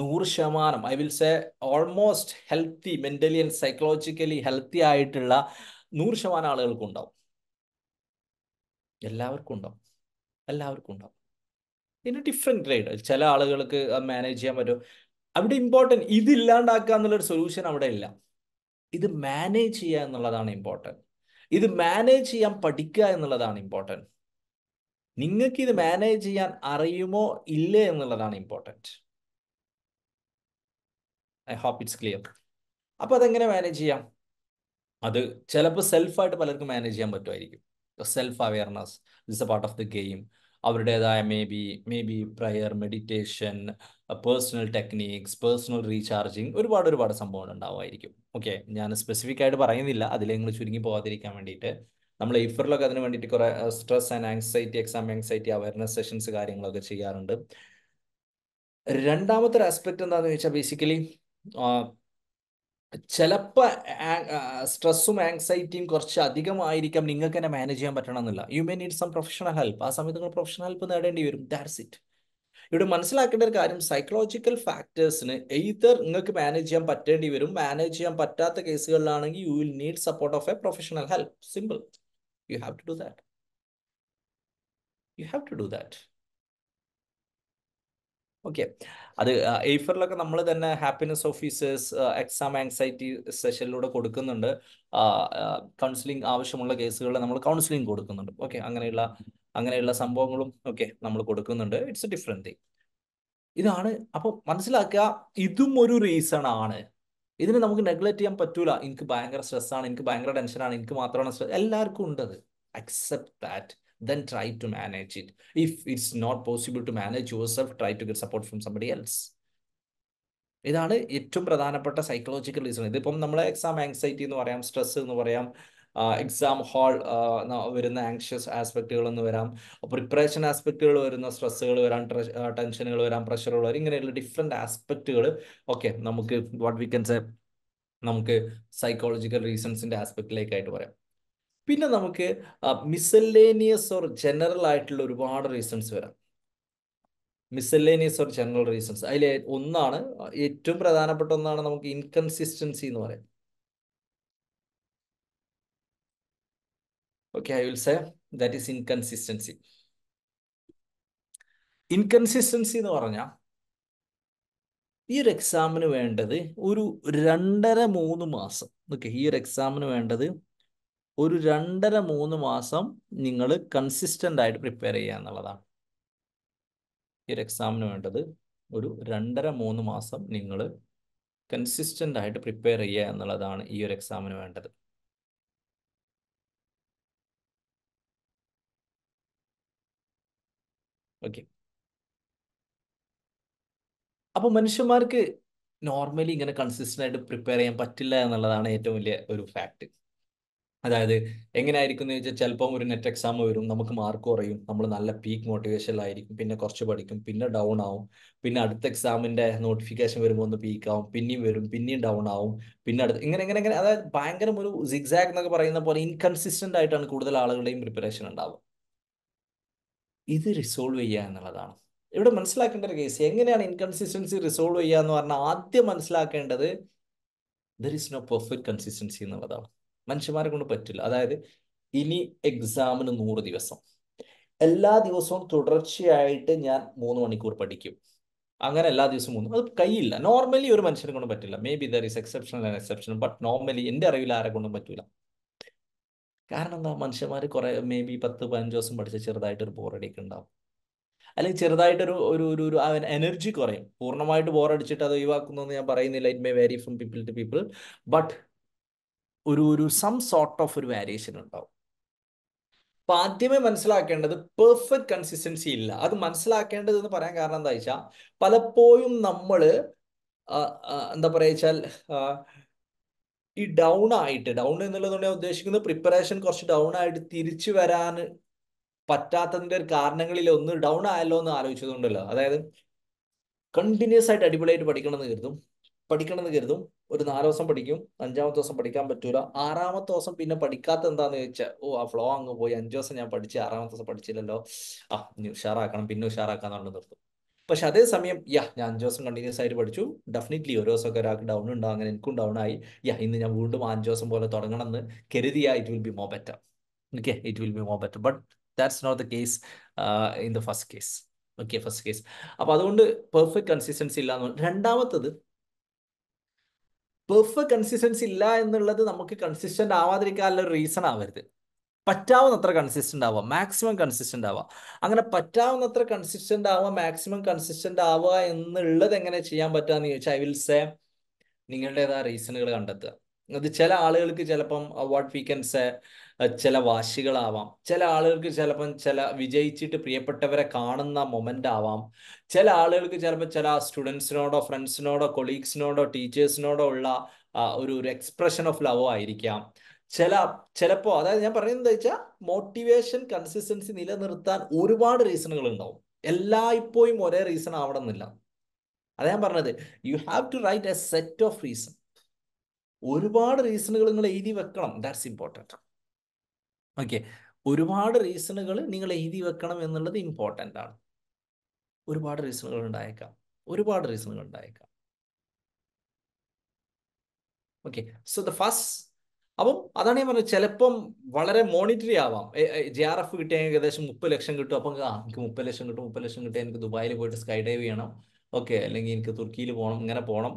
നൂറ് ശതമാനം I will say almost healthy mentally and psychologically healthy ആയിട്ടുള്ള നൂറ് ശതമാനം ആളുകൾക്കും ഉണ്ടാവും എല്ലാവർക്കും ഉണ്ടാവും എല്ലാവർക്കും ഉണ്ടാവും ഇതിന് ഡിഫറെൻറ്റ് ഗ്രേഡ് ചില ആളുകൾക്ക് മാനേജ് ചെയ്യാൻ പറ്റും അവിടെ ഇമ്പോർട്ടൻറ്റ് ഇതില്ലാണ്ടാക്കുക എന്നുള്ളൊരു സൊല്യൂഷൻ അവിടെ ഇല്ല ഇത് മാനേജ് ചെയ്യുക എന്നുള്ളതാണ് ഇമ്പോർട്ടൻറ്റ് ഇത് മാനേജ് ചെയ്യാൻ പഠിക്കുക എന്നുള്ളതാണ് ഇമ്പോർട്ടൻറ്റ് നിങ്ങൾക്ക് ഇത് മാനേജ് ചെയ്യാൻ അറിയുമോ ഇല്ലേ എന്നുള്ളതാണ് important I hope it's clear അപ്പോൾ അതെങ്ങനെ മാനേജ് ചെയ്യാം അത് ചിലപ്പോൾ സെൽഫായിട്ട് പലർക്കും മാനേജ് ചെയ്യാൻ പറ്റുമായിരിക്കും self awareness it's a part of the game അവരുടേതായ maybe maybe prayer meditation personal techniques personal recharging ഒരുപാട് ഒരുപാട് സംഭവങ്ങൾ ഉണ്ടാവുമായിരിക്കും ഓക്കെ ഞാൻ സ്പെസിഫിക് ആയിട്ട് പറയുന്നില്ല അതിൽ നിങ്ങൾ ചുരുങ്ങി പോകാതിരിക്കാൻ വേണ്ടിയിട്ട് നമ്മൾ ഇഫറിലൊക്കെ അതിന് വേണ്ടിയിട്ട് കുറെ stress and anxiety exam anxiety awareness sessions കാര്യങ്ങളൊക്കെ ചെയ്യാറുണ്ട് രണ്ടാമത്തെ ഒരു ആസ്പെക്ട് എന്താണെന്ന് ചോദിച്ചാൽ ബേസിക്കലി ചിലപ്പോൾ സ്ട്രെസ്സും ആങ്സൈറ്റിയും കുറച്ച് അധികമായിരിക്കാം നിങ്ങൾക്ക് തന്നെ മാനേജ് ചെയ്യാൻ പറ്റണമെന്നില്ല you may need some professional help ആ സമയത്ത് നിങ്ങൾ പ്രൊഫഷണൽ ഹെൽപ്പ് നേടേണ്ടി വരും ദാറ്റ്സ് ഇറ്റ് ഇവിടെ മനസ്സിലാക്കേണ്ട ഒരു കാര്യം സൈക്കോളജിക്കൽ ഫാക്ടേഴ്സിന് എയ്തർ നിങ്ങൾക്ക് മാനേജ് ചെയ്യാൻ പറ്റേണ്ടി വരും മാനേജ് ചെയ്യാൻ പറ്റാത്ത കേസുകളിലാണെങ്കിൽ you will need support of a professional help simple You have to do that. You have to do that okay അത് എയ്ഫറിലൊക്കെ നമ്മൾ തന്നെ ഹാപ്പിനെസ് ഓഫീസേഴ്സ് എക്സാം ആങ്സൈറ്റി സെഷനിലൂടെ കൊടുക്കുന്നുണ്ട് കൗൺസിലിംഗ് ആവശ്യമുള്ള കേസുകളിൽ നമ്മൾ കൗൺസിലിംഗ് കൊടുക്കുന്നുണ്ട് ഓക്കെ അങ്ങനെയുള്ള അങ്ങനെയുള്ള സംഭവങ്ങളും ഒക്കെ നമ്മൾ കൊടുക്കുന്നുണ്ട് ഇറ്റ്സ് എ ഡിഫറെൻറ്റ് തിങ് ഇതാണ് അപ്പോൾ മനസ്സിലാക്കുക ഇതും ഒരു റീസൺ ആണ് ഇതിന് നമുക്ക് നെഗ്ലക്ട് ചെയ്യാൻ പറ്റൂല എനിക്ക് ഭയങ്കര സ്ട്രെസ്സാണ് എനിക്ക് ഭയങ്കര ടെൻഷനാണ് എനിക്ക് മാത്രമാണ് സ്ട്രെസ് എല്ലാവർക്കും ഉണ്ടത് accept that try to manage it if it's not possible to manage yourself try to get support from somebody else ഇതാണ് ഏറ്റവും പ്രധാനപ്പെട്ട സൈക്കോളജിക്കൽ റീസൺ ഇതിപ്പം നമ്മളെ എക്സാം ആങ്സൈറ്റി എന്ന് പറയാം സ്ട്രെസ് എന്ന് പറയാം എക്സാം ഹാൾ വരുന്ന ആങ്ഷ്യസ് ആസ്പെക്റ്റുകൾ വരാം പ്രിപ്പറേഷൻ ആസ്പെക്റ്റുകൾ വരുന്ന സ്ട്രെസ്സുകൾ വരാം ടെൻഷനുകൾ വരാം പ്രഷറുകൾ വരാം ഇങ്ങനെയുള്ള ഡിഫറെൻറ്റ് ആസ്പെക്റ്റുകൾ ഓക്കെ നമുക്ക് വാട്ട് വി കൻ സെ നമുക്ക് സൈക്കോളജിക്കൽ റീസൺസിൻ്റെ ആസ്പെക്റ്റിലേക്കായിട്ട് പറയാം പിന്നെ നമുക്ക് മിസ്സല്ലേനിയസ് ഓർ ജനറൽ ആയിട്ടുള്ള ഒരുപാട് റീസൺസ് വരാം മിസ്സല്ലേനിയസ് ഓർ ജനറൽ റീസൺസ് അതിൽ ഒന്നാണ് ഏറ്റവും പ്രധാനപ്പെട്ട ഒന്നാണ് നമുക്ക് ഇൻകൺസിസ്റ്റൻസി എന്ന് പറയാം Okay, I will say that is inconsistency. Inconsistency എന്ന് പറഞ്ഞാൽ ഈ ഒരു എക്സാമിന് വേണ്ടത് ഒരു രണ്ടര മൂന്ന് മാസം ഓക്കെ ഈ ഒരു എക്സാമിന് വേണ്ടത് ഒരു രണ്ടര മൂന്ന് മാസം നിങ്ങൾ കൺസിസ്റ്റൻ്റ് ആയിട്ട് പ്രിപ്പയർ ചെയ്യുക എന്നുള്ളതാണ് ഈ ഒരു എക്സാമിന് വേണ്ടത് ഒരു രണ്ടര മൂന്ന് മാസം നിങ്ങൾ കൺസിസ്റ്റൻ്റ് ആയിട്ട് പ്രിപ്പയർ ചെയ്യുക എന്നുള്ളതാണ് ഈ ഒരു എക്സാമിന് വേണ്ടത് ഓക്കെ അപ്പൊ മനുഷ്യന്മാർക്ക് നോർമലി ഇങ്ങനെ കൺസിസ്റ്റന്റ് ആയിട്ട് പ്രിപ്പയർ ചെയ്യാൻ പറ്റില്ല എന്നുള്ളതാണ് ഏറ്റവും വലിയ ഒരു ഫാക്ട് അതായത് എങ്ങനെയായിരിക്കും എന്ന് ചോദിച്ചാൽ ചിലപ്പം ഒരു നെറ്റ് എക്സാം വരും നമുക്ക് മാർക്ക് കുറയും നമ്മൾ നല്ല പീക്ക് മോട്ടിവേഷനിലായിരിക്കും പിന്നെ കുറച്ച് പഠിക്കും പിന്നെ ഡൗൺ ആവും പിന്നെ അടുത്ത എക്സാമിന്റെ നോട്ടിഫിക്കേഷൻ വരുമ്പോൾ ഒന്ന് പീക്ക് ആവും പിന്നെയും വരും പിന്നെയും ഡൗൺ ആവും പിന്നെ അടുത്ത് ഇങ്ങനെ ഇങ്ങനെ ഇങ്ങനെ അതായത് ഭയങ്കര ഒരു സിഗ്സാഗ് എന്നൊക്കെ പറയുന്ന പോലെ ഇൻകൺസിസ്റ്റന്റ് ആയിട്ടാണ് കൂടുതൽ ആളുകളുടെയും പ്രിപ്പറേഷൻ ഉണ്ടാവുക ഇത് റിസോൾവ് ചെയ്യുക എന്നുള്ളതാണ് ഇവിടെ മനസ്സിലാക്കേണ്ട ഒരു കേസ് എങ്ങനെയാണ് ഇൻകൺസിസ്റ്റൻസി റിസോൾവ് ചെയ്യുക എന്ന് പറഞ്ഞാൽ ആദ്യം മനസ്സിലാക്കേണ്ടത് there is no perfect consistency എന്നുള്ളതാണ് മനുഷ്യന്മാരെ കൊണ്ട് പറ്റില്ല അതായത് ഇനി എക്സാമിന് നൂറ് ദിവസം എല്ലാ ദിവസവും തുടർച്ചയായിട്ട് ഞാൻ മൂന്ന് മണിക്കൂർ പഠിക്കും അങ്ങനെ എല്ലാ ദിവസവും മൂന്ന് അത് കയ്യില്ല നോർമലി ഒരു മനുഷ്യനെ കൊണ്ട് പറ്റില്ല maybe there is exception and exception but normally എൻ്റെ അറിവിൽ ആരെ കൊണ്ടും പറ്റില്ല കാരണം എന്താ മനുഷ്യന്മാർ കുറേ മേ ബി പത്ത് പതിനഞ്ച് ദിവസം പഠിച്ച ചെറുതായിട്ടൊരു ബോറടിയൊക്കെ ഉണ്ടാവും അല്ലെങ്കിൽ ചെറുതായിട്ടൊരു ഒരു ഒരു ഒരു അവൻ എനർജി കുറയും പൂർണ്ണമായിട്ട് ബോറടിച്ചിട്ട് അത് എന്ന് ഞാൻ പറയുന്നില്ല it may vary from people to people but ഒരു ഒരു സം സോർട്ട് ഓഫ് ഒരു വേരിയേഷൻ ഉണ്ടാവും അപ്പൊ ആദ്യമേ മനസ്സിലാക്കേണ്ടത് പെർഫെക്റ്റ് കൺസിസ്റ്റൻസി ഇല്ല അത് മനസ്സിലാക്കേണ്ടത് എന്ന് പറയാൻ കാരണം എന്താ വെച്ചാൽ പലപ്പോഴും നമ്മള് എന്താ പറയുക വെച്ചാൽ ഈ ഡൗൺ ആയിട്ട് ഡൗൺ എന്നുള്ളതുകൊണ്ട് ഞാൻ ഉദ്ദേശിക്കുന്നത് പ്രിപ്പറേഷൻ കുറച്ച് ഡൗൺ ആയിട്ട് തിരിച്ചു വരാൻ പറ്റാത്തതിൻ്റെ ഒരു കാരണങ്ങളിൽ ഒന്ന് ഡൗൺ ആയല്ലോ എന്ന് ആലോചിച്ചതുകൊണ്ടല്ലോ അതായത് കണ്ടിന്യൂസ് ആയിട്ട് അടിപൊളിയായിട്ട് പഠിക്കണമെന്ന് കരുതും പഠിക്കണമെന്ന് കരുതും ഒരു നാല് ദിവസം പഠിക്കും അഞ്ചാമത്തെ ദിവസം പഠിക്കാൻ പറ്റൂല ആറാമത്തെ ദിവസം പിന്നെ പഠിക്കാത്ത എന്താന്ന് ചോദിച്ചാൽ ഓ ആ ഫ്ലോ അങ്ങ് പോയി അഞ്ചു ദിവസം ഞാൻ പഠിച്ച് ആറാമത്തെ ദിവസം പഠിച്ചില്ലല്ലോ ആ ഉഷാറാക്കണം പിന്നെ ഉഷാറാക്കാന്നുള്ളത് നിർത്തും പക്ഷെ അതേസമയം യാ ഞാൻ അഞ്ചു ദിവസം കണ്ടിന്യൂസ് ആയിട്ട് പഠിച്ചു ഡെഫിനറ്റ്ലി ഓരോ ദിവസമൊക്കെ ഒരാൾക്ക് ഡൗൺ ഉണ്ടാവും അങ്ങനെ എനിക്കും ഡൗൺ ആയി യാ ഇന്ന് ഞാൻ വീണ്ടും അഞ്ചു ദിവസം പോലെ തുടങ്ങണം എന്ന് കരുതിയ it will be more better okay it will be more better but that's not the case in the first case okay first case അപ്പോൾ അതുകൊണ്ട് പെർഫെക്റ്റ് കൺസിസ്റ്റൻസി ഇല്ല എന്ന് രണ്ടാമത്തത് പെർഫെക്റ്റ് കൺസിസ്റ്റൻസി ഇല്ല എന്നുള്ളത് നമുക്ക് കൺസിസ്റ്റന്റ് ആവാതിരിക്കാനുള്ള ഒരു റീസൺ ആവരുത് പറ്റാവുന്നത്ര കൺസിസ്റ്റൻ്റ് ആവുക മാക്സിമം കൺസിസ്റ്റൻ്റ് ആവുക അങ്ങനെ പറ്റാവുന്നത്ര കൺസിസ്റ്റൻ്റ് ആവുക മാക്സിമം കൺസിസ്റ്റൻ്റ് ആവുക എന്നുള്ളത് എങ്ങനെ ചെയ്യാൻ പറ്റുകയെന്ന് ചോദിച്ചാൽ ഐ വിൽ സേ നിങ്ങളുടേതായ റീസണുകൾ കണ്ടെത്തുക അത് ചില ആളുകൾക്ക് ചിലപ്പം വാട്ട് വി ക്യാൻ സേ ചില വാശികളാവാം ചില ആളുകൾക്ക് ചിലപ്പം ചില വിജയിച്ചിട്ട് പ്രിയപ്പെട്ടവരെ കാണുന്ന മൊമെന്റ് ആവാം ചില ആളുകൾക്ക് ചിലപ്പോൾ ചില സ്റ്റുഡൻസിനോടോ ഫ്രണ്ട്സിനോടോ കൊളീഗ്സിനോടോ ടീച്ചേഴ്സിനോടോ ഉള്ള uh, ഒരു ഒരു എക്സ്പ്രഷൻ ഓഫ് ലവ് ആയിരിക്കാം ചില ചിലപ്പോ അതായത് ഞാൻ പറയുന്നത് എന്താ വെച്ചാൽ മോട്ടിവേഷൻ കൺസിസ്റ്റൻസി നിലനിർത്താൻ ഒരുപാട് റീസണുകൾ ഉണ്ടാവും എല്ലായ്പ്പോഴും ഒരേ റീസൺ ആവണം എന്നില്ല അതാ ഞാൻ പറഞ്ഞത് you have to write a set of reason ഒരുപാട് റീസണുകൾ നിങ്ങൾ എഴുതി വെക്കണം ദാറ്റ്സ് ഇമ്പോർട്ടൻറ്റ് ഓക്കെ ഒരുപാട് റീസണുകൾ നിങ്ങൾ എഴുതി വെക്കണം എന്നുള്ളത് ഇമ്പോർട്ടൻ്റ് ആണ് ഒരുപാട് റീസണുകൾ ഉണ്ടായേക്കാം ഒരുപാട് റീസണുകൾ ഉണ്ടായേക്കാം ഓക്കെ സോ ദ ഫസ്റ്റ് അപ്പം അതാണ് ഞാൻ പറഞ്ഞത് ചിലപ്പം വളരെ മോണിറ്ററി ആവാം ജെ ആർ എഫ് കിട്ടിയ ഏകദേശം മുപ്പത് ലക്ഷം കിട്ടും അപ്പം ആ എനിക്ക് മുപ്പത് ലക്ഷം കിട്ടും മുപ്പത് ലക്ഷം കിട്ടിയാൽ എനിക്ക് ദുബായിൽ പോയിട്ട് സ്കൈ ഡൈവ് ചെയ്യണം ഓക്കെ അല്ലെങ്കിൽ എനിക്ക് തുർക്കിയിൽ പോകണം ഇങ്ങനെ പോകണം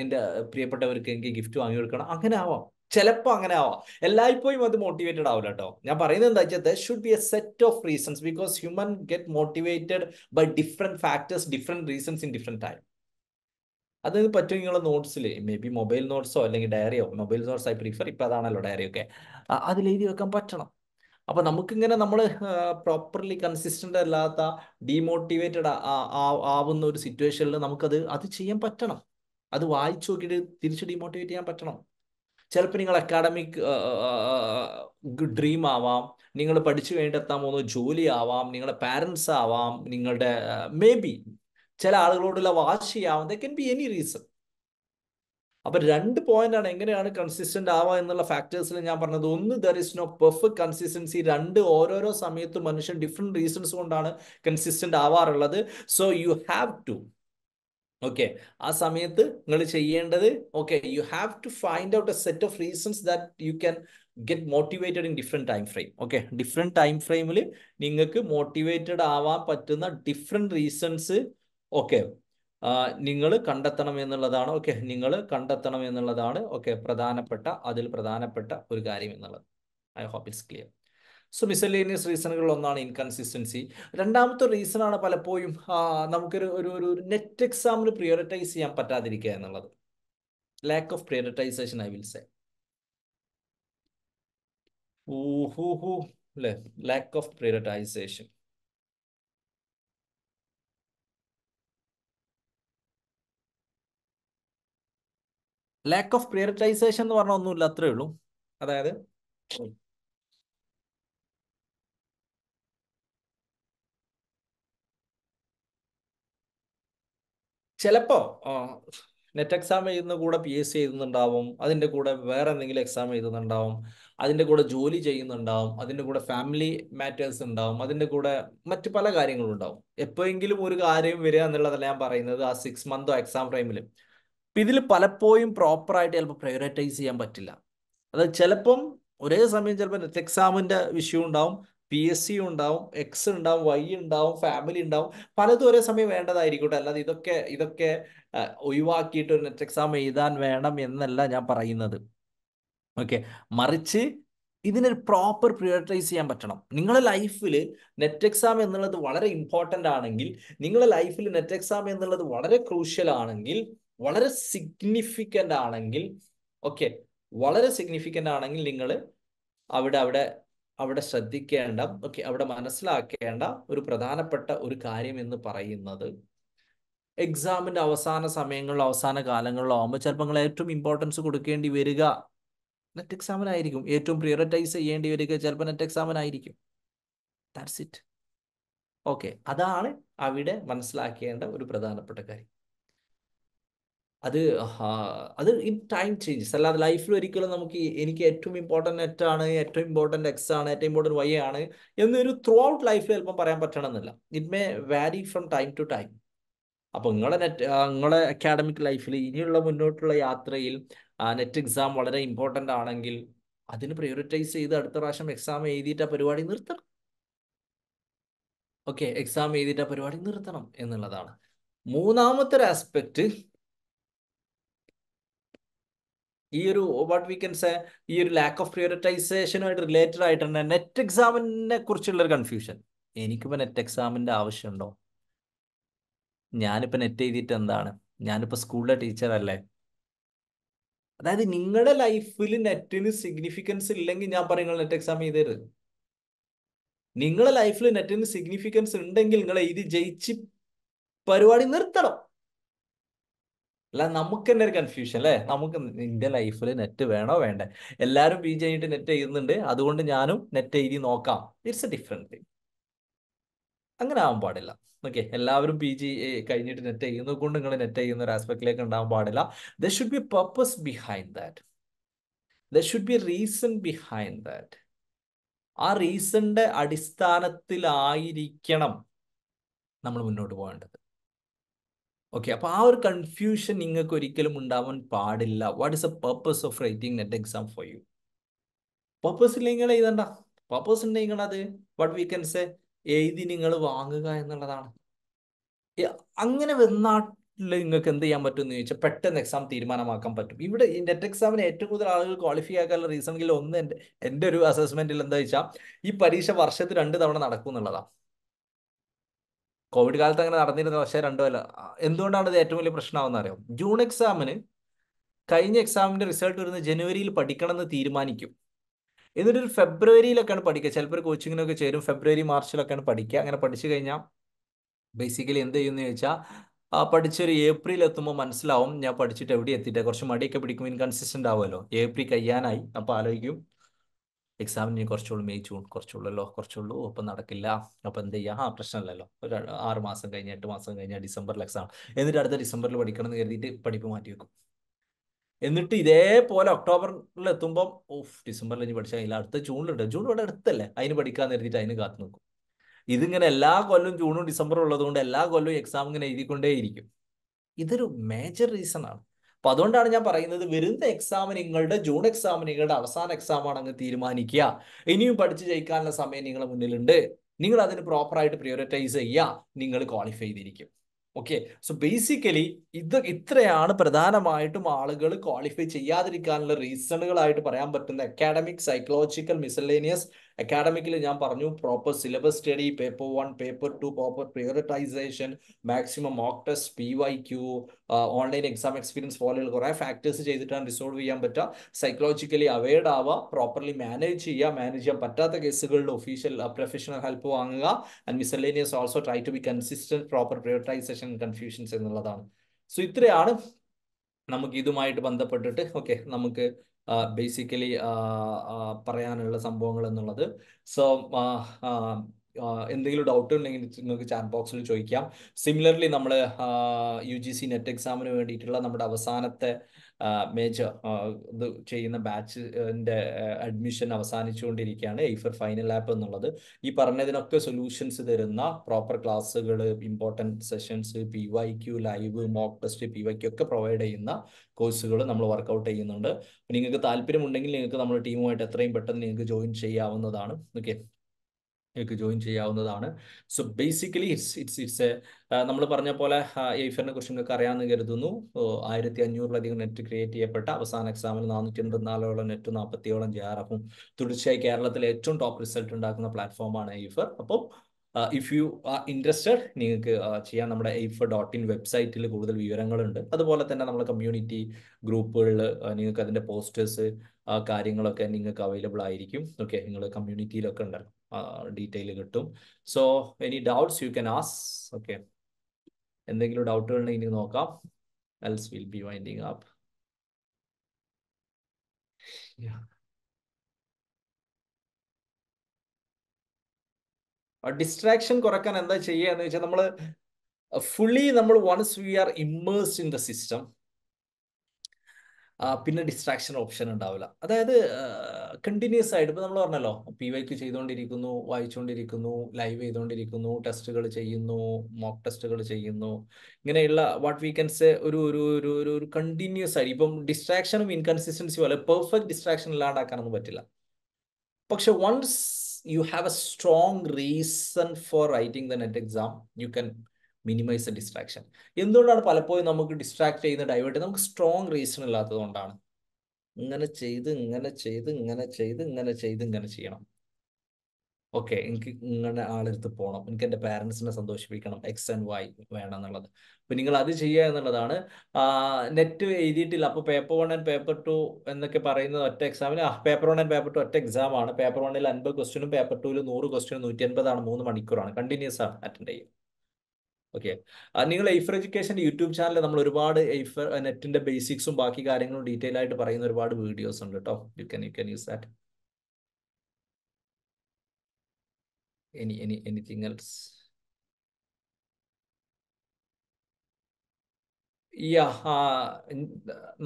എൻ്റെ പ്രിയപ്പെട്ടവർക്ക് എനിക്ക് ഗിഫ്റ്റ് വാങ്ങി കൊടുക്കണം അങ്ങനെ ആവാം ചിലപ്പോൾ അങ്ങനെ ആവാം എല്ലായ്പ്പോഴും അത് മോട്ടിവേറ്റഡ് ആവില്ല കേട്ടോ ഞാൻ പറയുന്നത് എന്താ വെച്ചാൽ there should be a set of reasons because human get motivated by different factors different reasons in different time അതായത് പറ്റും നിങ്ങളെ നോട്ട്സിൽ മേ ബി മൊബൈൽ നോട്ട്സോ അല്ലെങ്കിൽ ഡയറിയോ മൊബൈൽ നോട്ട്സ് ഐ പ്രിഫർ ഇപ്പം അതാണല്ലോ ഡയറിയൊക്കെ അതിൽ എഴുതി വെക്കാൻ പറ്റണം അപ്പം നമുക്കിങ്ങനെ നമ്മൾ പ്രോപ്പർലി കൺസിസ്റ്റൻ്റ് അല്ലാത്ത ഡീമോട്ടിവേറ്റഡ് ആവുന്ന ഒരു സിറ്റുവേഷനിൽ നമുക്കത് അത് ചെയ്യാൻ പറ്റണം അത് വായിച്ചു നോക്കിയിട്ട് തിരിച്ച് ഡീമോട്ടിവേറ്റ് ചെയ്യാൻ പറ്റണം ചിലപ്പോൾ നിങ്ങൾ അക്കാഡമിക് ഡ്രീം ആവാം നിങ്ങൾ പഠിച്ചു കഴിഞ്ഞിട്ട് എത്താൻ പോകുന്ന ജോലി ആവാം നിങ്ങളുടെ പാരൻസ് ആവാം നിങ്ങളുടെ മേ ബി ചില ആളുകളോടുള്ള വാശിയാവാം there can be any reason അപ്പൊ രണ്ട് പോയിന്റ് ആണ് എങ്ങനെയാണ് കൺസിസ്റ്റന്റ് ആവുക എന്നുള്ള ഫാക്ടേഴ്സിൽ ഞാൻ പറഞ്ഞത് ഒന്ന് there is no perfect consistency രണ്ട് ഓരോരോ സമയത്തും മനുഷ്യൻ ഡിഫറെന്റ് റീസൺസ് കൊണ്ടാണ് കൺസിസ്റ്റന്റ് ആവാറുള്ളത് so you have to okay ആ സമയത്ത് നിങ്ങൾ ചെയ്യേണ്ടത് okay you have to find out a set of reasons that you can get motivated in different time frame okay different time ഫ്രെയിമിൽ നിങ്ങൾക്ക് മോട്ടിവേറ്റഡ് ആവാൻ പറ്റുന്ന ഡിഫറെൻറ്റ് റീസൺസ് ഓക്കെ നിങ്ങൾ കണ്ടെത്തണം എന്നുള്ളതാണ് ഓക്കെ നിങ്ങൾ കണ്ടെത്തണം എന്നുള്ളതാണ് ഓക്കെ പ്രധാനപ്പെട്ട അതിൽ പ്രധാനപ്പെട്ട ഒരു കാര്യം എന്നുള്ളത് I hope it's clear so miscellaneous റീസണുകളിൽ ഒന്നാണ് ഇൻകൺസിസ്റ്റൻസി രണ്ടാമത്തെ റീസൺ ആണ് പലപ്പോഴും നമുക്കൊരു ഒരു ഒരു നെറ്റ് എക്സാമിന് പ്രിയോറിറ്റൈസ് ചെയ്യാൻ പറ്റാതിരിക്കുക എന്നുള്ളത് lack of prioritisation I will say ഊഹു അല്ലേ lack of prioritisation lack of prioritisation എന്ന് പറഞ്ഞ ഒന്നുമില്ല അത്രേ ഉള്ളൂ അതായത് ചിലപ്പോ നെറ്റ് എക്സാം എഴുതുന്ന കൂടെ പി എസ് സി എഴുതുന്നുണ്ടാവും അതിൻ്റെ കൂടെ വേറെ എന്തെങ്കിലും എക്സാം എഴുതുന്നുണ്ടാവും അതിൻ്റെ കൂടെ ജോലി ചെയ്യുന്നുണ്ടാവും അതിൻ്റെ കൂടെ ഫാമിലി മാറ്റേഴ്സ് ഉണ്ടാവും അതിൻ്റെ കൂടെ മറ്റ് പല കാര്യങ്ങളും ഉണ്ടാവും എപ്പോഴെങ്കിലും ഒരു കാര്യം വരിക എന്നുള്ളതല്ല ഞാൻ പറയുന്നത് ആ സിക്സ് മന്തോ എക്സാം ടൈമിൽ അപ്പം ഇതിൽ പലപ്പോഴും പ്രോപ്പറായിട്ട് ചിലപ്പോൾ പ്രയോറിറ്റൈസ് ചെയ്യാൻ പറ്റില്ല അത് ചിലപ്പം ഒരേ സമയം ചിലപ്പോൾ നെറ്റ് എക്സാമിൻ്റെ വിഷയം ഉണ്ടാവും പി എസ് സി ഉണ്ടാവും എക്സ് ഉണ്ടാവും വൈ ഉണ്ടാവും ഫാമിലി ഉണ്ടാവും പലതും ഒരേ സമയം വേണ്ടതായിരിക്കട്ടെ അല്ലാതെ ഇതൊക്കെ ഇതൊക്കെ ഒഴിവാക്കിയിട്ട് ഒരു നെറ്റ് എക്സാം എഴുതാൻ വേണം എന്നല്ല ഞാൻ പറയുന്നത് ഓക്കെ മറിച്ച് ഇതിനൊരു പ്രോപ്പർ പ്രിയോറിറ്റൈസ് ചെയ്യാൻ പറ്റണം നിങ്ങളുടെ ലൈഫിൽ നെറ്റ് എക്സാം എന്നുള്ളത് വളരെ ഇമ്പോർട്ടൻ്റ് ആണെങ്കിൽ നിങ്ങളുടെ ലൈഫിൽ നെറ്റ് എക്സാം എന്നുള്ളത് വളരെ ക്രൂഷ്യൽ ആണെങ്കിൽ വളരെ സിഗ്നിഫിക്കൻ്റ് ആണെങ്കിൽ ഓക്കെ വളരെ സിഗ്നിഫിക്കൻ്റ് ആണെങ്കിൽ നിങ്ങൾ അവിടെ അവിടെ അവിടെ ശ്രദ്ധിക്കേണ്ട ഓക്കെ അവിടെ മനസ്സിലാക്കേണ്ട ഒരു പ്രധാനപ്പെട്ട ഒരു കാര്യം എന്ന് പറയുന്നത് എക്സാമിൻ്റെ അവസാന സമയങ്ങളിലോ അവസാന കാലങ്ങളിലോ ആകുമ്പോൾ ചിലപ്പോൾ നിങ്ങൾ ഏറ്റവും ഇമ്പോർട്ടൻസ് കൊടുക്കേണ്ടി വരിക നെറ്റ് എക്സാമിനായിരിക്കും ഏറ്റവും പ്രിയോറിറ്റൈസ് ചെയ്യേണ്ടി വരിക ചിലപ്പോൾ നെറ്റ് എക്സാമിനായിരിക്കും ദാറ്റ്സ് ഇറ്റ് ഓക്കെ അതാണ് അവിടെ മനസ്സിലാക്കേണ്ട ഒരു പ്രധാനപ്പെട്ട കാര്യം അത് അത് ഈ ടൈം ചേഞ്ചസ് അല്ലാതെ ലൈഫിൽ ഒരിക്കലും നമുക്ക് എനിക്ക് ഏറ്റവും നെറ്റ് ആണ് ഏറ്റവും ഇമ്പോർട്ടൻറ്റ് എക്സ് ആണ് ഏറ്റവും ഇമ്പോർട്ടൻറ്റ് വൈ ആണ് എന്നൊരു ത്രൂ ഔട്ട് ലൈഫിൽ ചിലപ്പം പറയാൻ പറ്റണമെന്നില്ല it may vary from time to time അപ്പോൾ നിങ്ങളെ നെറ്റ് നിങ്ങളെ അക്കാഡമിക് ലൈഫിൽ ഇനിയുള്ള മുന്നോട്ടുള്ള യാത്രയിൽ നെറ്റ് എക്സാം വളരെ ഇമ്പോർട്ടൻ്റ് ആണെങ്കിൽ അതിന് പ്രയോറിറ്റൈസ് ചെയ്ത് അടുത്ത പ്രാവശ്യം എക്സാം എഴുതിയിട്ട് ആ പരിപാടി നിർത്തണം ഓക്കെ എക്സാം എഴുതിയിട്ട് ആ പരിപാടി നിർത്തണം എന്നുള്ളതാണ് മൂന്നാമത്തെ ഒരു ആസ്പെക്റ്റ് ഈ ഒരു വാട്ട് വി കൻ സേ ഈ ഒരു ലാക്ക് ഓഫ് പ്രിയോറിറ്റൈസേഷനുമായിട്ട് റിലേറ്റഡ് ആയിട്ട് തന്നെ നെറ്റ് എക്സാമിനെ കുറിച്ചുള്ള ഒരു കൺഫ്യൂഷൻ എനിക്കിപ്പോൾ നെറ്റ് എക്സാമിൻ്റെ ആവശ്യമുണ്ടോ ഞാനിപ്പോൾ നെറ്റ് എഴുതിയിട്ട് എന്താണ് ഞാനിപ്പോൾ സ്കൂളിലെ ടീച്ചറല്ലേ അതായത് നിങ്ങളുടെ ലൈഫിൽ നെറ്റിന് സിഗ്നിഫിക്കൻസ് ഇല്ലെങ്കിൽ ഞാൻ പറയും നിങ്ങൾ നെറ്റ് എക്സാം ചെയ്തരുത് നിങ്ങളുടെ ലൈഫിൽ നെറ്റിന് സിഗ്നിഫിക്കൻസ് ഉണ്ടെങ്കിൽ നിങ്ങൾ എഴുതി ജയിച്ച് പരിപാടി നിർത്തണം അല്ല നമുക്ക് തന്നെ ഒരു കൺഫ്യൂഷൻ അല്ലേ നമുക്ക് നിന്റെ ലൈഫിൽ നെറ്റ് വേണോ വേണ്ടേ എല്ലാവരും പി ജി കഴിഞ്ഞിട്ട് നെറ്റ് എഴുതുന്നുണ്ട് അതുകൊണ്ട് ഞാനും നെറ്റ് എഴുതി നോക്കാം ഇറ്റ്സ് എ ഡിഫറെന്റ് തിങ് അങ്ങനെ ആവാൻ പാടില്ല ഓക്കെ എല്ലാവരും പി ജി കഴിഞ്ഞിട്ട് നെറ്റ് ചെയ്യുന്നത് കൊണ്ട് നിങ്ങൾ നെറ്റ് ചെയ്യുന്ന ഒരു ആസ്പെക്ടിലേക്ക് ഉണ്ടാവാൻ പാടില്ല there should be purpose behind that there should be reason behind that ആ റീസണിന്റെ അടിസ്ഥാനത്തിലായിരിക്കണം നമ്മൾ മുന്നോട്ട് പോകേണ്ടത് ഓക്കെ അപ്പൊ ആ ഒരു കൺഫ്യൂഷൻ നിങ്ങൾക്ക് ഒരിക്കലും ഉണ്ടാവാൻ പാടില്ല what is a purpose of writing NET exam for you purpose ഇല്ല നിങ്ങൾ എഴുതണ്ട പർപ്പസ് ഉണ്ട് അത് വട്ട് വി കൻ സേ എഴുതി നിങ്ങൾ വാങ്ങുക എന്നുള്ളതാണ് അങ്ങനെ വന്നാൽ നിങ്ങൾക്ക് എന്ത് ചെയ്യാൻ പറ്റും എന്ന് ചോദിച്ചാൽ പെട്ടെന്ന് എക്സാം തീരുമാനമാക്കാൻ പറ്റും ഇവിടെ ഈ നെറ്റ് എക്സാമിന് ഏറ്റവും കൂടുതൽ ആളുകൾ ക്വാളിഫൈ ആക്കാനുള്ള റീസണെങ്കിലും ഒന്ന് എൻ്റെ എൻ്റെ ഒരു അസസ്മെന്റിൽ എന്താ വെച്ചാൽ ഈ പരീക്ഷ വർഷത്തിൽ രണ്ട് തവണ നടക്കും എന്നുള്ളതാണ് കോവിഡ് കാലത്ത് അങ്ങനെ നടന്നിരുന്ന രണ്ടു രണ്ടുമല്ല എന്തുകൊണ്ടാണ് ഇത് ഏറ്റവും വലിയ പ്രശ്നമാവുന്ന അറിയാം ജൂൺ എക്സാമിന് കഴിഞ്ഞ എക്സാമിന്റെ റിസൾട്ട് വരുന്നത് ജനുവരിയിൽ പഠിക്കണം എന്ന് തീരുമാനിക്കും എന്നിട്ട് ഒരു ഫെബ്രുവരിയിലൊക്കെയാണ് പഠിക്കുക ചിലപ്പോൾ ഒരു കോച്ചിങ്ങിനൊക്കെ ചേരും ഫെബ്രുവരി മാർച്ചിലൊക്കെയാണ് പഠിക്കുക അങ്ങനെ പഠിച്ചു കഴിഞ്ഞാൽ ബേസിക്കലി എന്ത് ചെയ്യുമെന്ന് ചോദിച്ചാൽ പഠിച്ചൊരു ഏപ്രിൽ എത്തുമ്പോൾ മനസ്സിലാവും ഞാൻ പഠിച്ചിട്ട് എവിടെ എത്തിയിട്ട് കുറച്ച് മടിയൊക്കെ പിടിക്കും ഇൻകൺസിസ്റ്റൻ്റ് ആവുമല്ലോ ഏപ്രിൽ കഴിയാനായി അപ്പോൾ ആലോചിക്കും എക്സാമിന് കുറച്ചുള്ളൂ മെയ് ജൂൺ കുറച്ചുള്ളല്ലോ കുറച്ചുള്ളൂ ഒപ്പം നടക്കില്ല അപ്പം എന്ത് ചെയ്യുക ആ പ്രശ്നമല്ലല്ലോ ഒരു ആറ് മാസം കഴിഞ്ഞ് എട്ട് മാസം കഴിഞ്ഞ ഡിസംബറിൽ എക്സാം എന്നിട്ട് അടുത്ത ഡിസംബറിൽ പഠിക്കണം എന്ന് കരുതിയിട്ട് പഠിപ്പ് മാറ്റി വെക്കും എന്നിട്ട് ഇതേപോലെ ഒക്ടോബറിൽ എത്തുമ്പോൾ ഓഫ് ഡിസംബറിൽ ഇനി പഠിച്ചാൽ ഇല്ല അടുത്ത ജൂണിലുണ്ട് ജൂൺ ഇവിടെ അടുത്തല്ലേ അതിന് പഠിക്കാന്ന് കരുതിയിട്ട് അതിന് കാത്തു നിൽക്കും ഇതിങ്ങനെ എല്ലാ കൊല്ലവും ജൂണും ഡിസംബറും ഉള്ളതുകൊണ്ട് എല്ലാ കൊല്ലവും എക്സാം ഇങ്ങനെ എഴുതിക്കൊണ്ടേയിരിക്കും ഇതൊരു മേജർ റീസൺ ആണ് അപ്പൊ അതുകൊണ്ടാണ് ഞാൻ പറയുന്നത് വരുന്ന എക്സാമിന് നിങ്ങളുടെ ജൂൺ എക്സാമിന് നിങ്ങളുടെ അവസാന എക്സാമാണ് അങ്ങ് തീരുമാനിക്കുക ഇനിയും പഠിച്ചു ജയിക്കാനുള്ള സമയം നിങ്ങളുടെ മുന്നിലുണ്ട് നിങ്ങൾ അതിന് പ്രോപ്പറായിട്ട് പ്രിയോറിറ്റൈസ് ചെയ്യുക നിങ്ങൾ ക്വാളിഫൈ ചെയ്തിരിക്കും ഓക്കെ സോ ബേസിക്കലി ഇത് ഇത്രയാണ് പ്രധാനമായിട്ടും ആളുകൾ ക്വാളിഫൈ ചെയ്യാതിരിക്കാനുള്ള റീസണുകളായിട്ട് പറയാൻ പറ്റുന്ന അക്കാഡമിക് സൈക്കോളജിക്കൽ മിസലേനിയസ് അക്കാഡമിക്കിൽ ഞാൻ പറഞ്ഞു proper syllabus study paper one paper two proper prioritisation maximum mock test P Y Q online exam experience പോലെയുള്ള കുറേ ഫാക്ടേഴ്സ് ചെയ്തിട്ടാണ് റിസോൾവ് ചെയ്യാൻ പറ്റുക സൈക്കോളജിക്കലി അവേർഡ് ആവുക പ്രോപ്പർലി മാനേജ് ചെയ്യുക മാനേജ് ചെയ്യാൻ പറ്റാത്ത കേസുകളിൽ ഒഫീഷ്യൽ പ്രൊഫഷണൽ ഹെൽപ്പ് വാങ്ങുക and miscellaneous also try to be consistent proper prioritisation confusions എന്നുള്ളതാണ് സോ ഇത്രയാണ് നമുക്ക് ഇതുമായിട്ട് ബന്ധപ്പെട്ടിട്ട് ഓക്കെ നമുക്ക് ബേസിക്കലി പറയാനുള്ള സംഭവങ്ങൾ എന്നുള്ളത് സോ എന്തെങ്കിലും ഡൗട്ട് ഉണ്ടെങ്കിൽ നിങ്ങൾക്ക് ചാറ്റ് ബോക്സിൽ ചോദിക്കാം സിമിലർലി നമ്മൾ യു ജി സി നെറ്റ് എക്സാമിന് വേണ്ടിയിട്ടുള്ള നമ്മുടെ അവസാനത്തെ മേജർ ഇത് ചെയ്യുന്ന ബാച്ചിന്റെ അഡ്മിഷൻ അവസാനിച്ചുകൊണ്ടിരിക്കുകയാണ് എയ്ഫർ ഫൈനൽ ആപ്പ് എന്നുള്ളത് ഈ പറഞ്ഞതിനൊക്കെ സൊല്യൂഷൻസ് തരുന്ന പ്രോപ്പർ ക്ലാസ്സുകൾ important sessions P Y Q live mock test P Y Q ഒക്കെ പ്രൊവൈഡ് ചെയ്യുന്ന കോഴ്സുകൾ നമ്മൾ വർക്കൗട്ട് ചെയ്യുന്നുണ്ട് നിങ്ങൾക്ക് താല്പര്യമുണ്ടെങ്കിൽ നിങ്ങൾക്ക് നമ്മുടെ ടീമുമായിട്ട് എത്രയും പെട്ടെന്ന് നിങ്ങൾക്ക് ജോയിൻ ചെയ്യാവുന്നതാണ് ഓക്കെ ഒക്കെ ജോയിൻ ചെയ്യാവുന്നതാണ് so basically it's it's it's a നമ്മൾ പറഞ്ഞ പോലെ എയ്ഫറിനെ കുറിച്ച് നിങ്ങൾക്ക് അറിയാമെന്ന് കരുതുന്നു ആയിരത്തി അഞ്ഞൂറിലധികം നെറ്റ് ക്രിയേറ്റ് ചെയ്യപ്പെട്ട അവസാന എക്സാമിൽ നാനൂറ്റി എൺപത്തിനാലോളം നെറ്റ് നാൽപ്പത്തിയോളം ജി ആർ എഫും തുടർച്ചയായി കേരളത്തിലെ ഏറ്റവും ടോപ്പ് റിസൾട്ട് ഉണ്ടാക്കുന്ന പ്ലാറ്റ്ഫോമാണ് എയ്ഫർ അപ്പോൾ ഇഫ് യു ആർ ഇൻട്രസ്റ്റഡ് നിങ്ങൾക്ക് ചെയ്യാൻ നമ്മുടെ എയ്ഫ് ഡോട്ട് ഇൻ വെബ്സൈറ്റിൽ കൂടുതൽ വിവരങ്ങളുണ്ട് അതുപോലെ തന്നെ നമ്മുടെ കമ്മ്യൂണിറ്റി ഗ്രൂപ്പുകളിൽ നിങ്ങൾക്ക് അതിൻ്റെ പോസ്റ്റേഴ്സ് കാര്യങ്ങളൊക്കെ നിങ്ങൾക്ക് അവൈലബിൾ ആയിരിക്കും ഓക്കെ നിങ്ങൾ കമ്മ്യൂണിറ്റിയിലൊക്കെ ഉണ്ടല്ലോ ഡീറ്റെയിൽ കിട്ടും so any doubts you can ask okay എന്തെങ്കിലും ഡൗട്ടുകൾ ഉണ്ടെങ്കിൽ ഇനി നോക്കാം else will be winding up distraction കുറക്കാൻ എന്താ ചെയ്യുക എന്ന് വെച്ചാൽ നമ്മൾ ഫുള്ളി നമ്മൾ once we are immersed in the system പിന്നെ ഡിസ്ട്രാക്ഷൻ ഓപ്ഷൻ ഉണ്ടാവില്ല അതായത് കണ്ടിന്യൂസ് ആയിട്ട് ഇപ്പൊ നമ്മൾ പറഞ്ഞല്ലോ പി വൈ ക്യു ചെയ്തുകൊണ്ടിരിക്കുന്നു വായിച്ചുകൊണ്ടിരിക്കുന്നു ലൈവ് ചെയ്തുകൊണ്ടിരിക്കുന്നു ടെസ്റ്റുകൾ ചെയ്യുന്നു മോക്ക് ടെസ്റ്റുകൾ ചെയ്യുന്നു ഇങ്ങനെയുള്ള വാട്ട് വി കൻസ് ഒരു ഒരു ഒരു ഒരു ഒരു കണ്ടിന്യൂസ് ആയിട്ട് ഇപ്പം ഡിസ്ട്രാക്ഷനും ഇൻകൺസിസ്റ്റൻസി പോലെ പെർഫെക്റ്റ് ഡിസ്ട്രാക്ഷൻ ഇല്ലാണ്ടാക്കാനൊന്നും പറ്റില്ല പക്ഷെ once you have a strong reason for writing the NET exam you can minimise the distraction എന്തുകൊണ്ടാണ് പലപ്പോഴും നമുക്ക് ഡിസ്ട്രാക്ട് ചെയ്യുന്ന ഡൈവേർട്ട് നമുക്ക് സ്ട്രോങ് റീസൺ ഇല്ലാത്തതുകൊണ്ടാണ് ഇങ്ങനെ ചെയ്ത് ഇങ്ങനെ ചെയ്ത് ഇങ്ങനെ ചെയ്ത് ഇങ്ങനെ ചെയ്ത് ഇങ്ങനെ ചെയ്യണം ഓക്കെ എനിക്ക് ഇങ്ങനെ ആളെടുത്ത് പോകണം എനിക്ക് എൻ്റെ പാരൻസിനെ സന്തോഷിപ്പിക്കണം എക്സ് ആൻഡ് വൈ വേണം എന്നുള്ളത് അപ്പം നിങ്ങൾ അത് ചെയ്യുക എന്നുള്ളതാണ് നെറ്റ് എഴുതിയിട്ടില്ല അപ്പോൾ paper one and paper two എന്നൊക്കെ പറയുന്നത് ഒറ്റ എക്സാമിന് paper one and paper two ഒറ്റ എക്സാമാണ് പേപ്പർ വണ്ണിൽ അൻപത് ക്വസ്റ്റിനും പേപ്പർ ടുവിൽ നൂറ് ക്വസ്റ്റിനും നൂറ്റി അൻപതാണ് മൂന്ന് മണിക്കൂറാണ് കണ്ടിന്യൂസ് ആണ് അറ്റൻഡ് ചെയ്യുക ഓക്കെ നിങ്ങൾ എയ്ഫർ എഡ്യൂക്കേഷൻ്റെ യൂട്യൂബ് ചാനലിൽ നമ്മൾ ഒരുപാട് എയ്ഫർ നെറ്റിന്റെ ബേസിക്സും ബാക്കി കാര്യങ്ങളും ഡീറ്റെയിൽ ആയിട്ട് പറയുന്ന ഒരുപാട് വീഡിയോസ് ഉണ്ട് കേട്ടോ you can you can use that any any anything else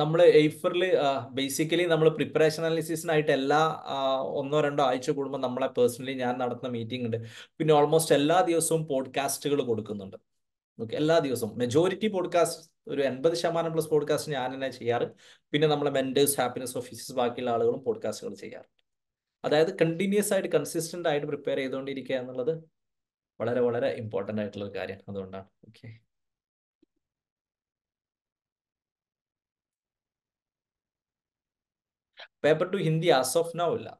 നമ്മൾ എയ്ഫറിൽ ബേസിക്കലി നമ്മൾ പ്രിപ്പറേഷൻ അനാലിസിസിനായിട്ട് എല്ലാ ഒന്നോ രണ്ടോ ആഴ്ച കൂടുമ്പോൾ നമ്മളെ പേഴ്സണലി ഞാൻ നടത്തുന്ന മീറ്റിംഗ് ഉണ്ട് പിന്നെ ഓൾമോസ്റ്റ് എല്ലാ ദിവസവും പോഡ്കാസ്റ്റുകൾ കൊടുക്കുന്നുണ്ട് ഓക്കെ എല്ലാ ദിവസവും മെജോറിറ്റി പോഡ്കാസ്റ്റ് ഒരു എൺപത് ശതമാനം പ്ലസ് പോഡ്കാസ്റ്റ് ഞാൻ തന്നെ ചെയ്യാറ് പിന്നെ നമ്മളെ മെൻറ്റേഴ്സ് ഹാപ്പിനെസ് ഓഫീസസ് ബാക്കിയുള്ള ആളുകളും പോഡ്കാസ്റ്റുകൾ ചെയ്യാറുണ്ട് അതായത് കണ്ടിന്യൂസ് ആയിട്ട് കൺസിസ്റ്റന്റ് ആയിട്ട് പ്രിപ്പയർ ചെയ്തുകൊണ്ടിരിക്കുക എന്നുള്ളത് വളരെ വളരെ ഇമ്പോർട്ടൻ്റ് ആയിട്ടുള്ള ഒരു കാര്യമാണ് അതുകൊണ്ടാണ് okay paper two Hindi as of now ഇല്ല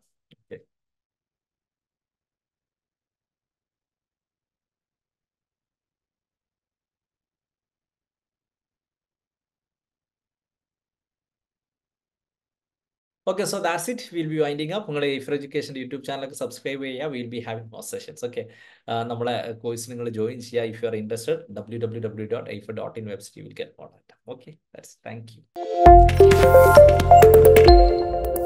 okay so that's it will be winding up നിങ്ങളുടെ ഇഫർ എഡ്യൂക്കേഷൻ യൂട്യൂബ് ചാനലൊക്കെ സബ്സ്ക്രൈബ് ചെയ്യുക will be having more sessions okay നമ്മളെ കോഴ്സ് നിങ്ങൾ ജോയിൻ ചെയ്യുക if you are interested W W W dot Aif dot in website will get contact okay that's thank U